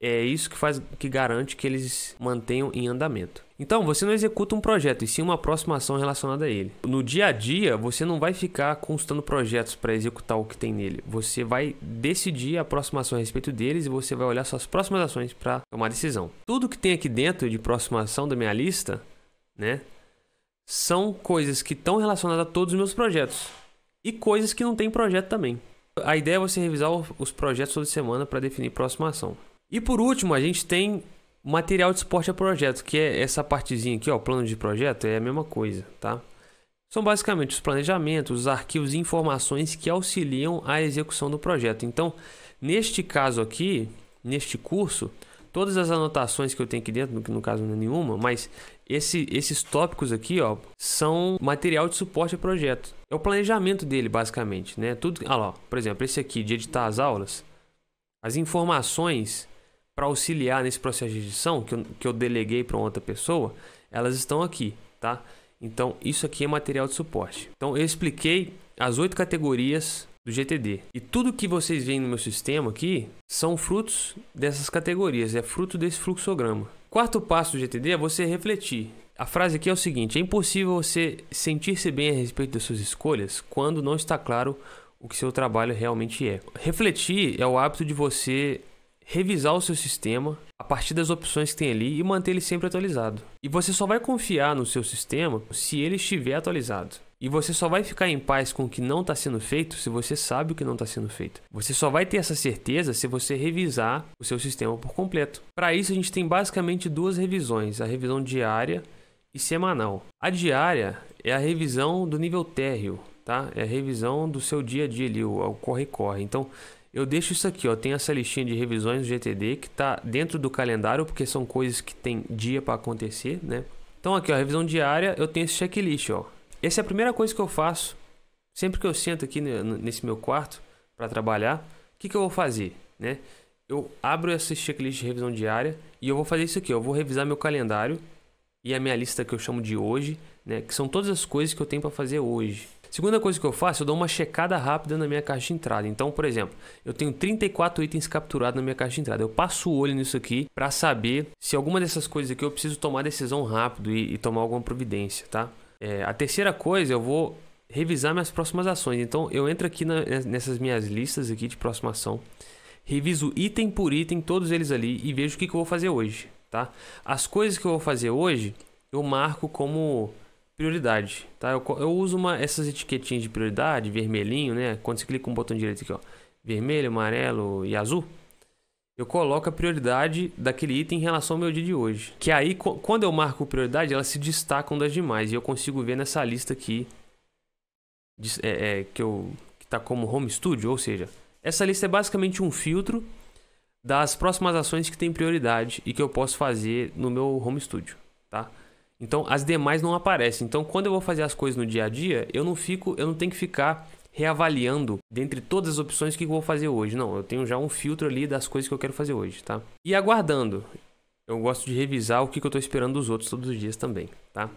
A: É isso que faz que garante que eles mantenham em andamento. Então, você não executa um projeto, e sim uma aproximação relacionada a ele. No dia a dia, você não vai ficar consultando projetos para executar o que tem nele. Você vai decidir a aproximação a respeito deles e você vai olhar suas próximas ações para tomar decisão. Tudo que tem aqui dentro de aproximação da minha lista, né, são coisas que estão relacionadas a todos os meus projetos e coisas que não têm projeto também. A ideia é você revisar os projetos toda semana para definir próxima ação. E por último, a gente tem material de suporte a projeto, que é essa partezinha aqui, ó, plano de projeto, é a mesma coisa, tá? São basicamente os planejamentos, os arquivos e informações que auxiliam a execução do projeto. Então, neste caso aqui, neste curso, todas as anotações que eu tenho aqui dentro, que no caso não é nenhuma, mas esse, esses tópicos aqui, ó, são material de suporte a projeto. É o planejamento dele, basicamente, né? Tudo, ah lá, ó, por exemplo, esse aqui de editar as aulas, as informações para auxiliar nesse processo de edição que eu, que eu deleguei para outra pessoa, elas estão aqui, tá? Então, isso aqui é material de suporte. Então, eu expliquei as oito categorias do GTD. E tudo que vocês veem no meu sistema aqui são frutos dessas categorias, é fruto desse fluxograma. Quarto passo do GTD é você refletir. A frase aqui é o seguinte: é impossível você sentir-se bem a respeito das suas escolhas quando não está claro o que seu trabalho realmente é. Refletir é o hábito de você revisar o seu sistema a partir das opções que tem ali e manter ele sempre atualizado. E você só vai confiar no seu sistema se ele estiver atualizado. E você só vai ficar em paz com o que não está sendo feito se você sabe o que não está sendo feito. Você só vai ter essa certeza se você revisar o seu sistema por completo. Para isso, a gente tem basicamente duas revisões: a revisão diária e semanal. A diária é a revisão do nível térreo, tá? É a revisão do seu dia a dia ali, o corre-corre. Então, eu deixo isso aqui, ó. Tem essa listinha de revisões do GTD que tá dentro do calendário, porque são coisas que tem dia para acontecer, né? Então aqui, ó, revisão diária, eu tenho esse checklist, ó. Essa é a primeira coisa que eu faço sempre que eu sento aqui nesse meu quarto para trabalhar. O que, que eu vou fazer, né? Eu abro essa checklist de revisão diária e eu vou fazer isso aqui. Eu vou revisar meu calendário e a minha lista que eu chamo de hoje, né? Que são todas as coisas que eu tenho para fazer hoje. Segunda coisa que eu faço, eu dou uma checada rápida na minha caixa de entrada. Então, por exemplo, eu tenho 34 itens capturados na minha caixa de entrada. Eu passo o olho nisso aqui para saber se alguma dessas coisas aqui eu preciso tomar decisão rápido e, e tomar alguma providência, tá? É, a terceira coisa, eu vou revisar minhas próximas ações. Então, eu entro aqui na, nessas minhas listas aqui de próxima ação, reviso item por item todos eles ali e vejo o que, que eu vou fazer hoje, tá? As coisas que eu vou fazer hoje, eu marco como prioridade, tá? Eu, eu uso uma, essas etiquetinhas de prioridade, vermelhinho, né? Quando você clica com o botão direito aqui, ó, vermelho, amarelo e azul, eu coloco a prioridade daquele item em relação ao meu dia de hoje. Que aí, quando eu marco prioridade, elas se destacam das demais. E eu consigo ver nessa lista aqui, de, é, é, que, eu, que tá como Home Studio, ou seja, essa lista é basicamente um filtro das próximas ações que tem prioridade e que eu posso fazer no meu Home Studio, tá? Então as demais não aparecem. Então quando eu vou fazer as coisas no dia a dia, eu não fico, eu não tenho que ficar reavaliando dentre todas as opções que eu vou fazer hoje. Não, eu tenho já um filtro ali das coisas que eu quero fazer hoje, tá? E aguardando. Eu gosto de revisar o que, que eu estou esperando dos outros todos os dias também, tá?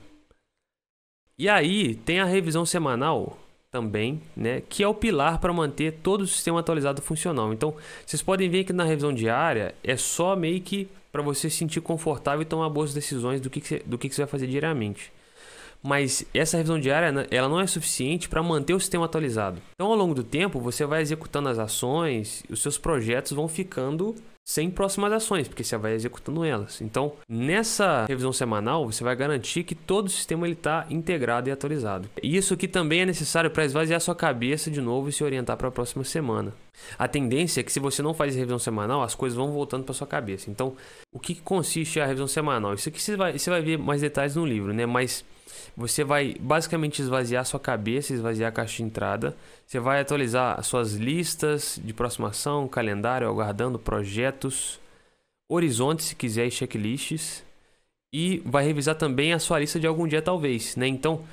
A: E aí tem a revisão semanal também, né, que é o pilar para manter todo o sistema atualizado funcional. Então, vocês podem ver que na revisão diária é só meio que para você se sentir confortável e tomar boas decisões do que, que você, do que, que você vai fazer diariamente. Mas essa revisão diária né, ela não é suficiente para manter o sistema atualizado. Então, ao longo do tempo, você vai executando as ações, os seus projetos vão ficando sem próximas ações, porque você vai executando elas. Então, nessa revisão semanal, você vai garantir que todo o sistema está integrado e atualizado. Isso aqui também é necessário para esvaziar sua cabeça de novo e se orientar para a próxima semana. A tendência é que se você não faz revisão semanal, as coisas vão voltando para sua cabeça. Então, o que consiste a revisão semanal? Isso aqui você vai, você vai ver mais detalhes no livro, né? Mas você vai basicamente esvaziar sua cabeça, esvaziar a caixa de entrada. Você vai atualizar suas listas de aproximação, calendário, aguardando, projetos, horizontes, se quiser, e checklists. E vai revisar também a sua lista de algum dia, talvez. Né? Então,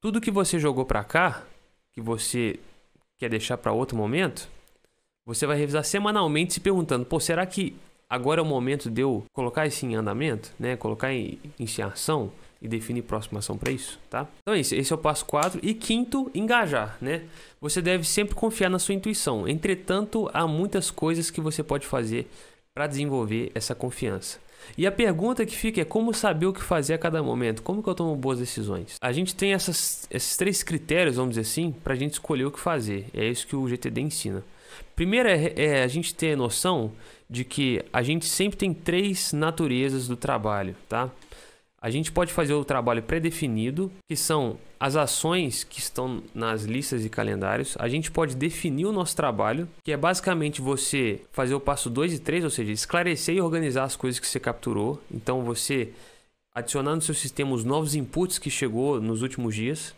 A: tudo que você jogou para cá, que você quer deixar para outro momento, você vai revisar semanalmente se perguntando: pô, será que agora é o momento de eu colocar isso em andamento? Né? Colocar em, em ação? e define próxima ação para isso, tá? Então é isso, esse é o passo 4. E quinto, engajar, né? Você deve sempre confiar na sua intuição. Entretanto, há muitas coisas que você pode fazer para desenvolver essa confiança. E a pergunta que fica é como saber o que fazer a cada momento? Como que eu tomo boas decisões? A gente tem essas, esses três critérios, vamos dizer assim, para a gente escolher o que fazer. É isso que o GTD ensina. Primeiro é, é, a gente ter noção de que a gente sempre tem três naturezas do trabalho, tá? A gente pode fazer o trabalho pré-definido, que são as ações que estão nas listas e calendários. A gente pode definir o nosso trabalho, que é basicamente você fazer o passo 2 e 3, ou seja, esclarecer e organizar as coisas que você capturou. Então você adicionar no seu sistema os novos inputs que chegou nos últimos dias.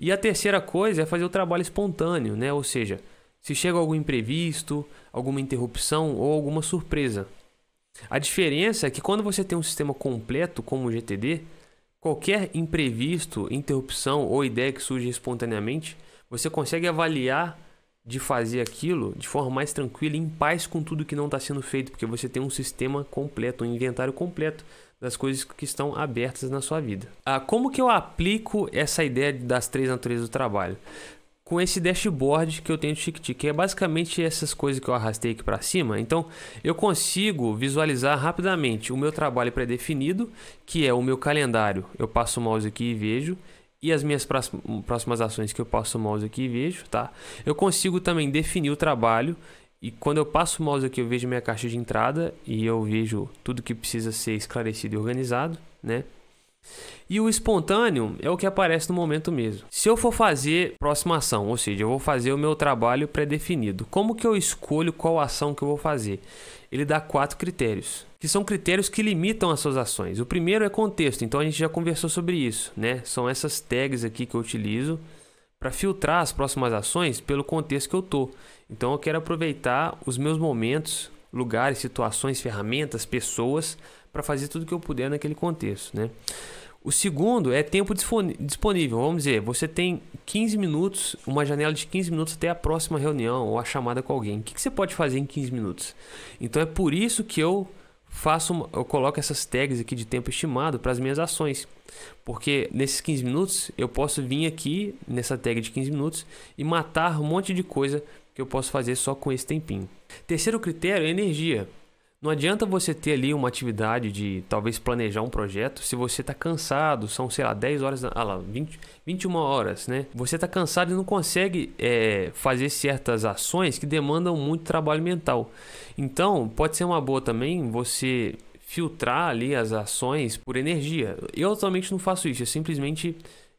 A: E a terceira coisa é fazer o trabalho espontâneo, né? Ou seja, se chega algum imprevisto, alguma interrupção ou alguma surpresa. A diferença é que quando você tem um sistema completo como o GTD, qualquer imprevisto, interrupção ou ideia que surge espontaneamente, você consegue avaliar de fazer aquilo de forma mais tranquila, em paz com tudo que não está sendo feito, porque você tem um sistema completo, um inventário completo das coisas que estão abertas na sua vida. Ah, como que eu aplico essa ideia das três naturezas do trabalho? com esse dashboard que eu tenho do TickTick, que é basicamente essas coisas que eu arrastei aqui para cima. Então, eu consigo visualizar rapidamente o meu trabalho pré-definido, que é o meu calendário. Eu passo o mouse aqui e vejo e as minhas próximas ações que eu passo o mouse aqui e vejo, tá? Eu consigo também definir o trabalho e quando eu passo o mouse aqui eu vejo minha caixa de entrada e eu vejo tudo que precisa ser esclarecido e organizado, né? E o espontâneo é o que aparece no momento mesmo. Se eu for fazer próxima ação, ou seja, eu vou fazer o meu trabalho pré-definido, como que eu escolho qual ação que eu vou fazer? Ele dá quatro critérios, que são critérios que limitam as suas ações. O primeiro é contexto, então a gente já conversou sobre isso, né? São essas tags aqui que eu utilizo para filtrar as próximas ações pelo contexto que eu tô. Então eu quero aproveitar os meus momentos, lugares, situações, ferramentas, pessoas para fazer tudo que eu puder naquele contexto, né? O segundo é tempo disponível. Vamos dizer, você tem 15 minutos, uma janela de 15 minutos até a próxima reunião ou a chamada com alguém. O que, você pode fazer em 15 minutos? Então é por isso que eu faço, uma, eu coloco essas tags aqui de tempo estimado para as minhas ações. Porque nesses 15 minutos eu posso vir aqui nessa tag de 15 minutos e matar um monte de coisa que eu posso fazer só com esse tempinho. Terceiro critério é energia. Não adianta você ter ali uma atividade de talvez planejar um projeto se você está cansado, são, sei lá, 10 horas, ah lá, 20, 21 horas, né? Você está cansado e não consegue é, fazer certas ações que demandam muito trabalho mental. Então, pode ser uma boa também você filtrar ali as ações por energia. Eu atualmente não faço isso, eu simplesmente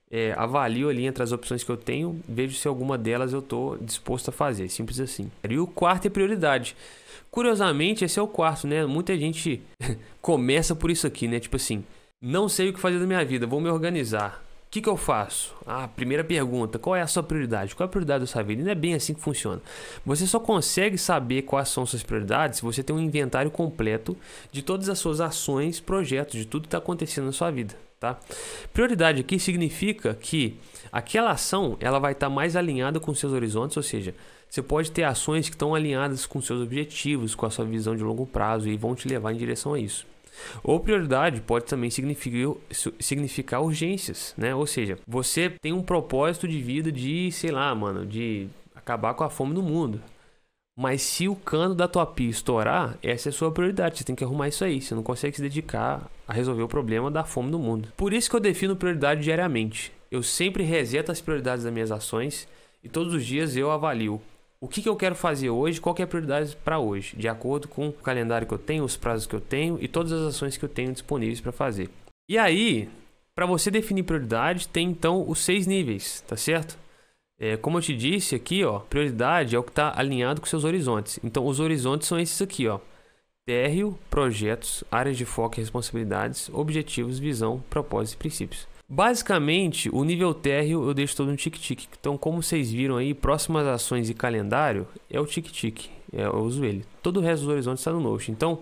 A: é, avalio ali entre as opções que eu tenho, vejo se alguma delas eu estou disposto a fazer, simples assim. E o quarto é prioridade. Curiosamente, esse é o quarto, né? Muita gente começa por isso aqui, né? Tipo assim, não sei o que fazer da minha vida, vou me organizar. O que, que eu faço? Ah, primeira pergunta, qual é a sua prioridade? Qual é a prioridade da sua vida? não é bem assim que funciona. Você só consegue saber quais são suas prioridades se você tem um inventário completo de todas as suas ações, projetos, de tudo que está acontecendo na sua vida. Tá? Prioridade aqui significa que aquela ação ela vai estar tá mais alinhada com seus horizontes, ou seja, você pode ter ações que estão alinhadas com seus objetivos, com a sua visão de longo prazo e vão te levar em direção a isso. Ou prioridade pode também significar, significar urgências, né? Ou seja, você tem um propósito de vida de, sei lá, mano, de acabar com a fome no mundo. Mas se o cano da tua pia estourar, essa é a sua prioridade. Você tem que arrumar isso aí. Você não consegue se dedicar a resolver o problema da fome no mundo. Por isso que eu defino prioridade diariamente. Eu sempre reseto as prioridades das minhas ações e todos os dias eu avalio o que, que eu quero fazer hoje, qual é a prioridade para hoje, de acordo com o calendário que eu tenho, os prazos que eu tenho e todas as ações que eu tenho disponíveis para fazer. E aí, para você definir prioridade, tem então os seis níveis, tá certo? É, como eu te disse aqui, ó, prioridade é o que está alinhado com seus horizontes. Então, os horizontes são esses aqui, ó. Térreo, projetos, áreas de foco e responsabilidades, objetivos, visão, propósitos e princípios. Basicamente, o nível térreo eu deixo todo no tic-tic. Então, como vocês viram aí, próximas ações e calendário é o tic-tic. É, eu uso ele. Todo o resto do horizonte está no Notion. Então,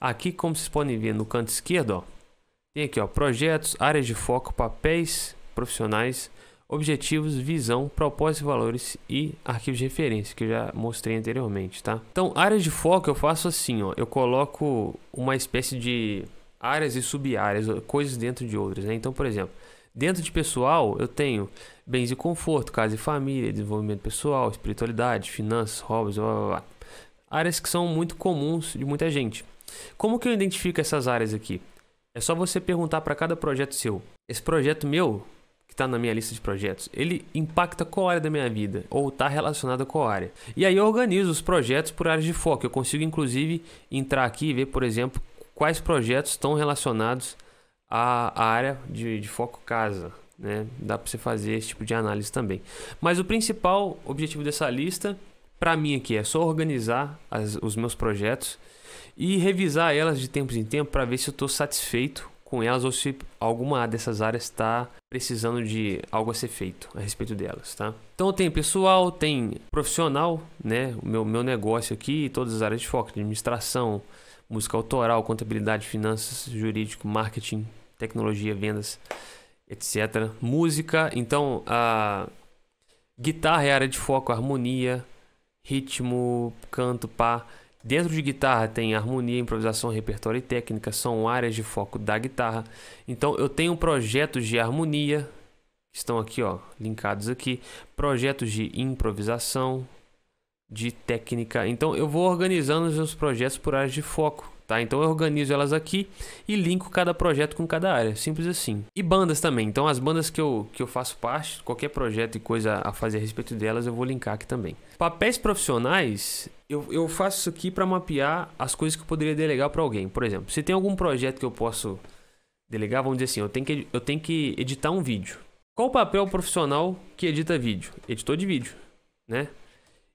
A: aqui como vocês podem ver no canto esquerdo, ó, tem aqui ó, projetos, áreas de foco, papéis profissionais, objetivos, visão, propósitos e valores e arquivos de referência que eu já mostrei anteriormente, tá? Então, áreas de foco eu faço assim, ó, eu coloco uma espécie de áreas e sub-áreas, coisas dentro de outras. Né? Então, por exemplo, dentro de pessoal, eu tenho bens e conforto, casa e família, desenvolvimento pessoal, espiritualidade, finanças, hobbies, blá, blá, blá. áreas que são muito comuns de muita gente. Como que eu identifico essas áreas aqui? É só você perguntar para cada projeto seu. Esse projeto meu, que está na minha lista de projetos, ele impacta qual área da minha vida ou está relacionado a qual área. E aí eu organizo os projetos por áreas de foco. Eu consigo inclusive entrar aqui e ver, por exemplo, quais projetos estão relacionados à, área de, de, foco casa. Né? Dá para você fazer esse tipo de análise também. Mas o principal objetivo dessa lista, para mim aqui, é só organizar as, os meus projetos e revisar elas de tempos em tempos para ver se eu estou satisfeito com elas ou se alguma dessas áreas está precisando de algo a ser feito a respeito delas, tá? Então tem pessoal, tem profissional, né? O meu, meu negócio aqui, todas as áreas de foco, administração, música autoral, contabilidade, finanças, jurídico, marketing, tecnologia, vendas, etc. Música, então a guitarra é a área de foco, harmonia, ritmo, canto, pá. Dentro de guitarra tem harmonia, improvisação, repertório e técnica, são áreas de foco da guitarra. Então eu tenho projetos de harmonia, que estão aqui, ó, linkados aqui, projetos de improvisação, de técnica. Então eu vou organizando os meus projetos por áreas de foco. Tá? Então eu organizo elas aqui e linko cada projeto com cada área, simples assim. E bandas também, então as bandas que eu, que eu faço parte, qualquer projeto e coisa a fazer a respeito delas, eu vou linkar aqui também. Papéis profissionais, eu, eu faço isso aqui para mapear as coisas que eu poderia delegar para alguém. Por exemplo, se tem algum projeto que eu posso delegar, vamos dizer assim, eu tenho que, eu tenho que editar um vídeo. Qual o papel profissional que edita vídeo? Editor de vídeo, né?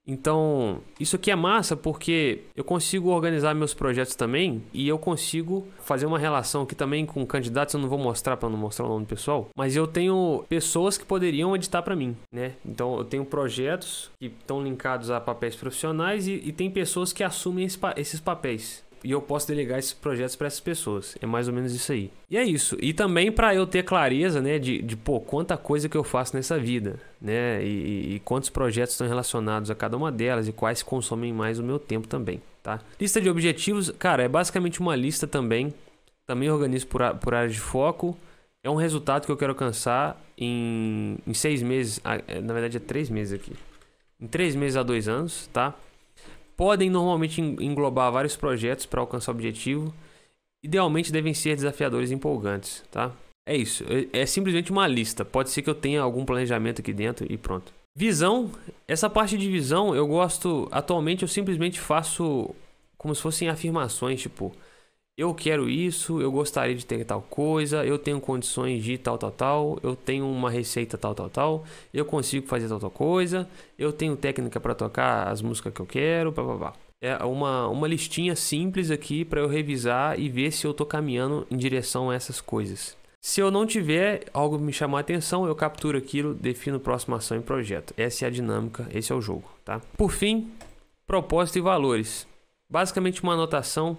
A: Então, isso aqui é massa porque eu consigo organizar meus projetos também e eu consigo fazer uma relação aqui também com candidatos. Eu não vou mostrar para não mostrar o nome pessoal, mas eu tenho pessoas que poderiam editar para mim, né? Então, eu tenho projetos que estão linkados a papéis profissionais e, e tem pessoas que assumem esses papéis e eu posso delegar esses projetos para essas pessoas. É mais ou menos isso aí. E é isso. E também para eu ter clareza, né, de, de pô, quanta coisa que eu faço nessa vida, né, e, e quantos projetos estão relacionados a cada uma delas e quais consomem mais o meu tempo também, tá? Lista de objetivos, cara, é basicamente uma lista também. Também organizo por, por área de foco. É um resultado que eu quero alcançar em, em seis meses. É, na verdade, é três meses aqui. Em três meses a dois anos, tá? podem normalmente englobar vários projetos para alcançar o objetivo. Idealmente devem ser desafiadores e empolgantes, tá? É isso, é, é simplesmente uma lista. Pode ser que eu tenha algum planejamento aqui dentro e pronto. Visão, essa parte de visão eu gosto. Atualmente eu simplesmente faço como se fossem afirmações, tipo, eu quero isso, eu gostaria de ter tal coisa, eu tenho condições de tal, tal, tal, eu tenho uma receita tal, tal, tal, eu consigo fazer tal, tal coisa, eu tenho técnica para tocar as músicas que eu quero, blá, blá, blá. É uma, uma listinha simples aqui para eu revisar e ver se eu estou caminhando em direção a essas coisas. Se eu não tiver algo me chamar a atenção, eu capturo aquilo, defino próxima ação e projeto. Essa é a dinâmica, esse é o jogo, tá? Por fim, propósito e valores. Basicamente uma anotação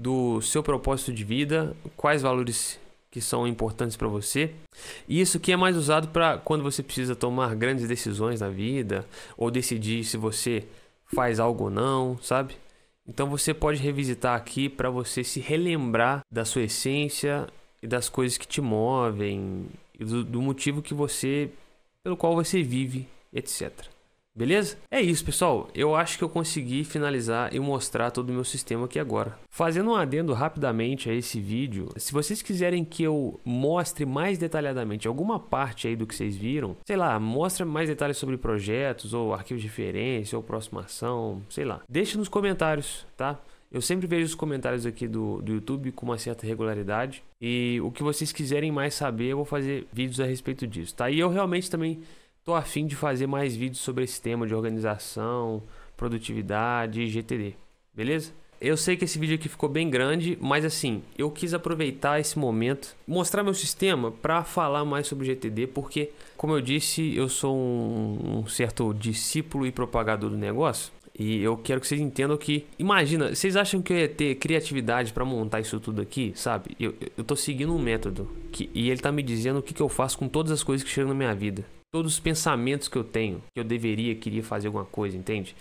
A: do seu propósito de vida, quais valores que são importantes para você. E isso que é mais usado para quando você precisa tomar grandes decisões na vida ou decidir se você faz algo ou não, sabe? Então você pode revisitar aqui para você se relembrar da sua essência e das coisas que te movem e do, do motivo que você pelo qual você vive, etc. Beleza? É isso, pessoal. Eu acho que eu consegui finalizar e mostrar todo o meu sistema aqui agora. Fazendo um adendo rapidamente a esse vídeo, se vocês quiserem que eu mostre mais detalhadamente alguma parte aí do que vocês viram, sei lá, mostra mais detalhes sobre projetos ou arquivos de referência ou próxima ação, sei lá. Deixe nos comentários, tá? Eu sempre vejo os comentários aqui do, do YouTube com uma certa regularidade. E o que vocês quiserem mais saber, eu vou fazer vídeos a respeito disso, tá? E eu realmente também Tô afim de fazer mais vídeos sobre esse tema de organização, produtividade e GTD, beleza? Eu sei que esse vídeo aqui ficou bem grande, mas assim, eu quis aproveitar esse momento, mostrar meu sistema para falar mais sobre GTD, porque, como eu disse, eu sou um, um certo discípulo e propagador do negócio. E eu quero que vocês entendam que. Imagina, vocês acham que eu ia ter criatividade para montar isso tudo aqui, sabe? Eu, eu tô seguindo um método que, e ele tá me dizendo o que, que eu faço com todas as coisas que chegam na minha vida todos os pensamentos que eu tenho, que eu deveria, queria fazer alguma coisa, entende?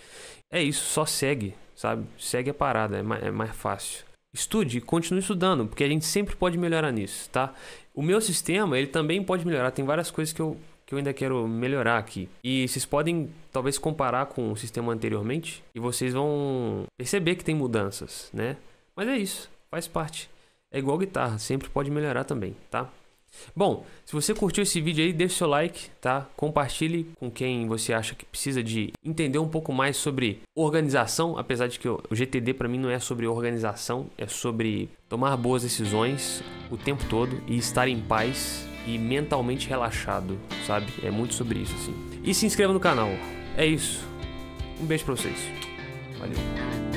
A: É isso, só segue, sabe? Segue a parada, é mais, é mais fácil. Estude e continue estudando, porque a gente sempre pode melhorar nisso, tá? O meu sistema, ele também pode melhorar, tem várias coisas que eu, que eu ainda quero melhorar aqui. E vocês podem talvez comparar com o sistema anteriormente e vocês vão perceber que tem mudanças, né? Mas é isso, faz parte. É igual guitarra, sempre pode melhorar também, tá? Bom, se você curtiu esse vídeo aí, deixe seu like, tá? Compartilhe com quem você acha que precisa de entender um pouco mais sobre organização, apesar de que o GTD para mim não é sobre organização, é sobre tomar boas decisões o tempo todo e estar em paz e mentalmente relaxado, sabe? É muito sobre isso assim. E se inscreva no canal. É isso. Um beijo para vocês. Valeu.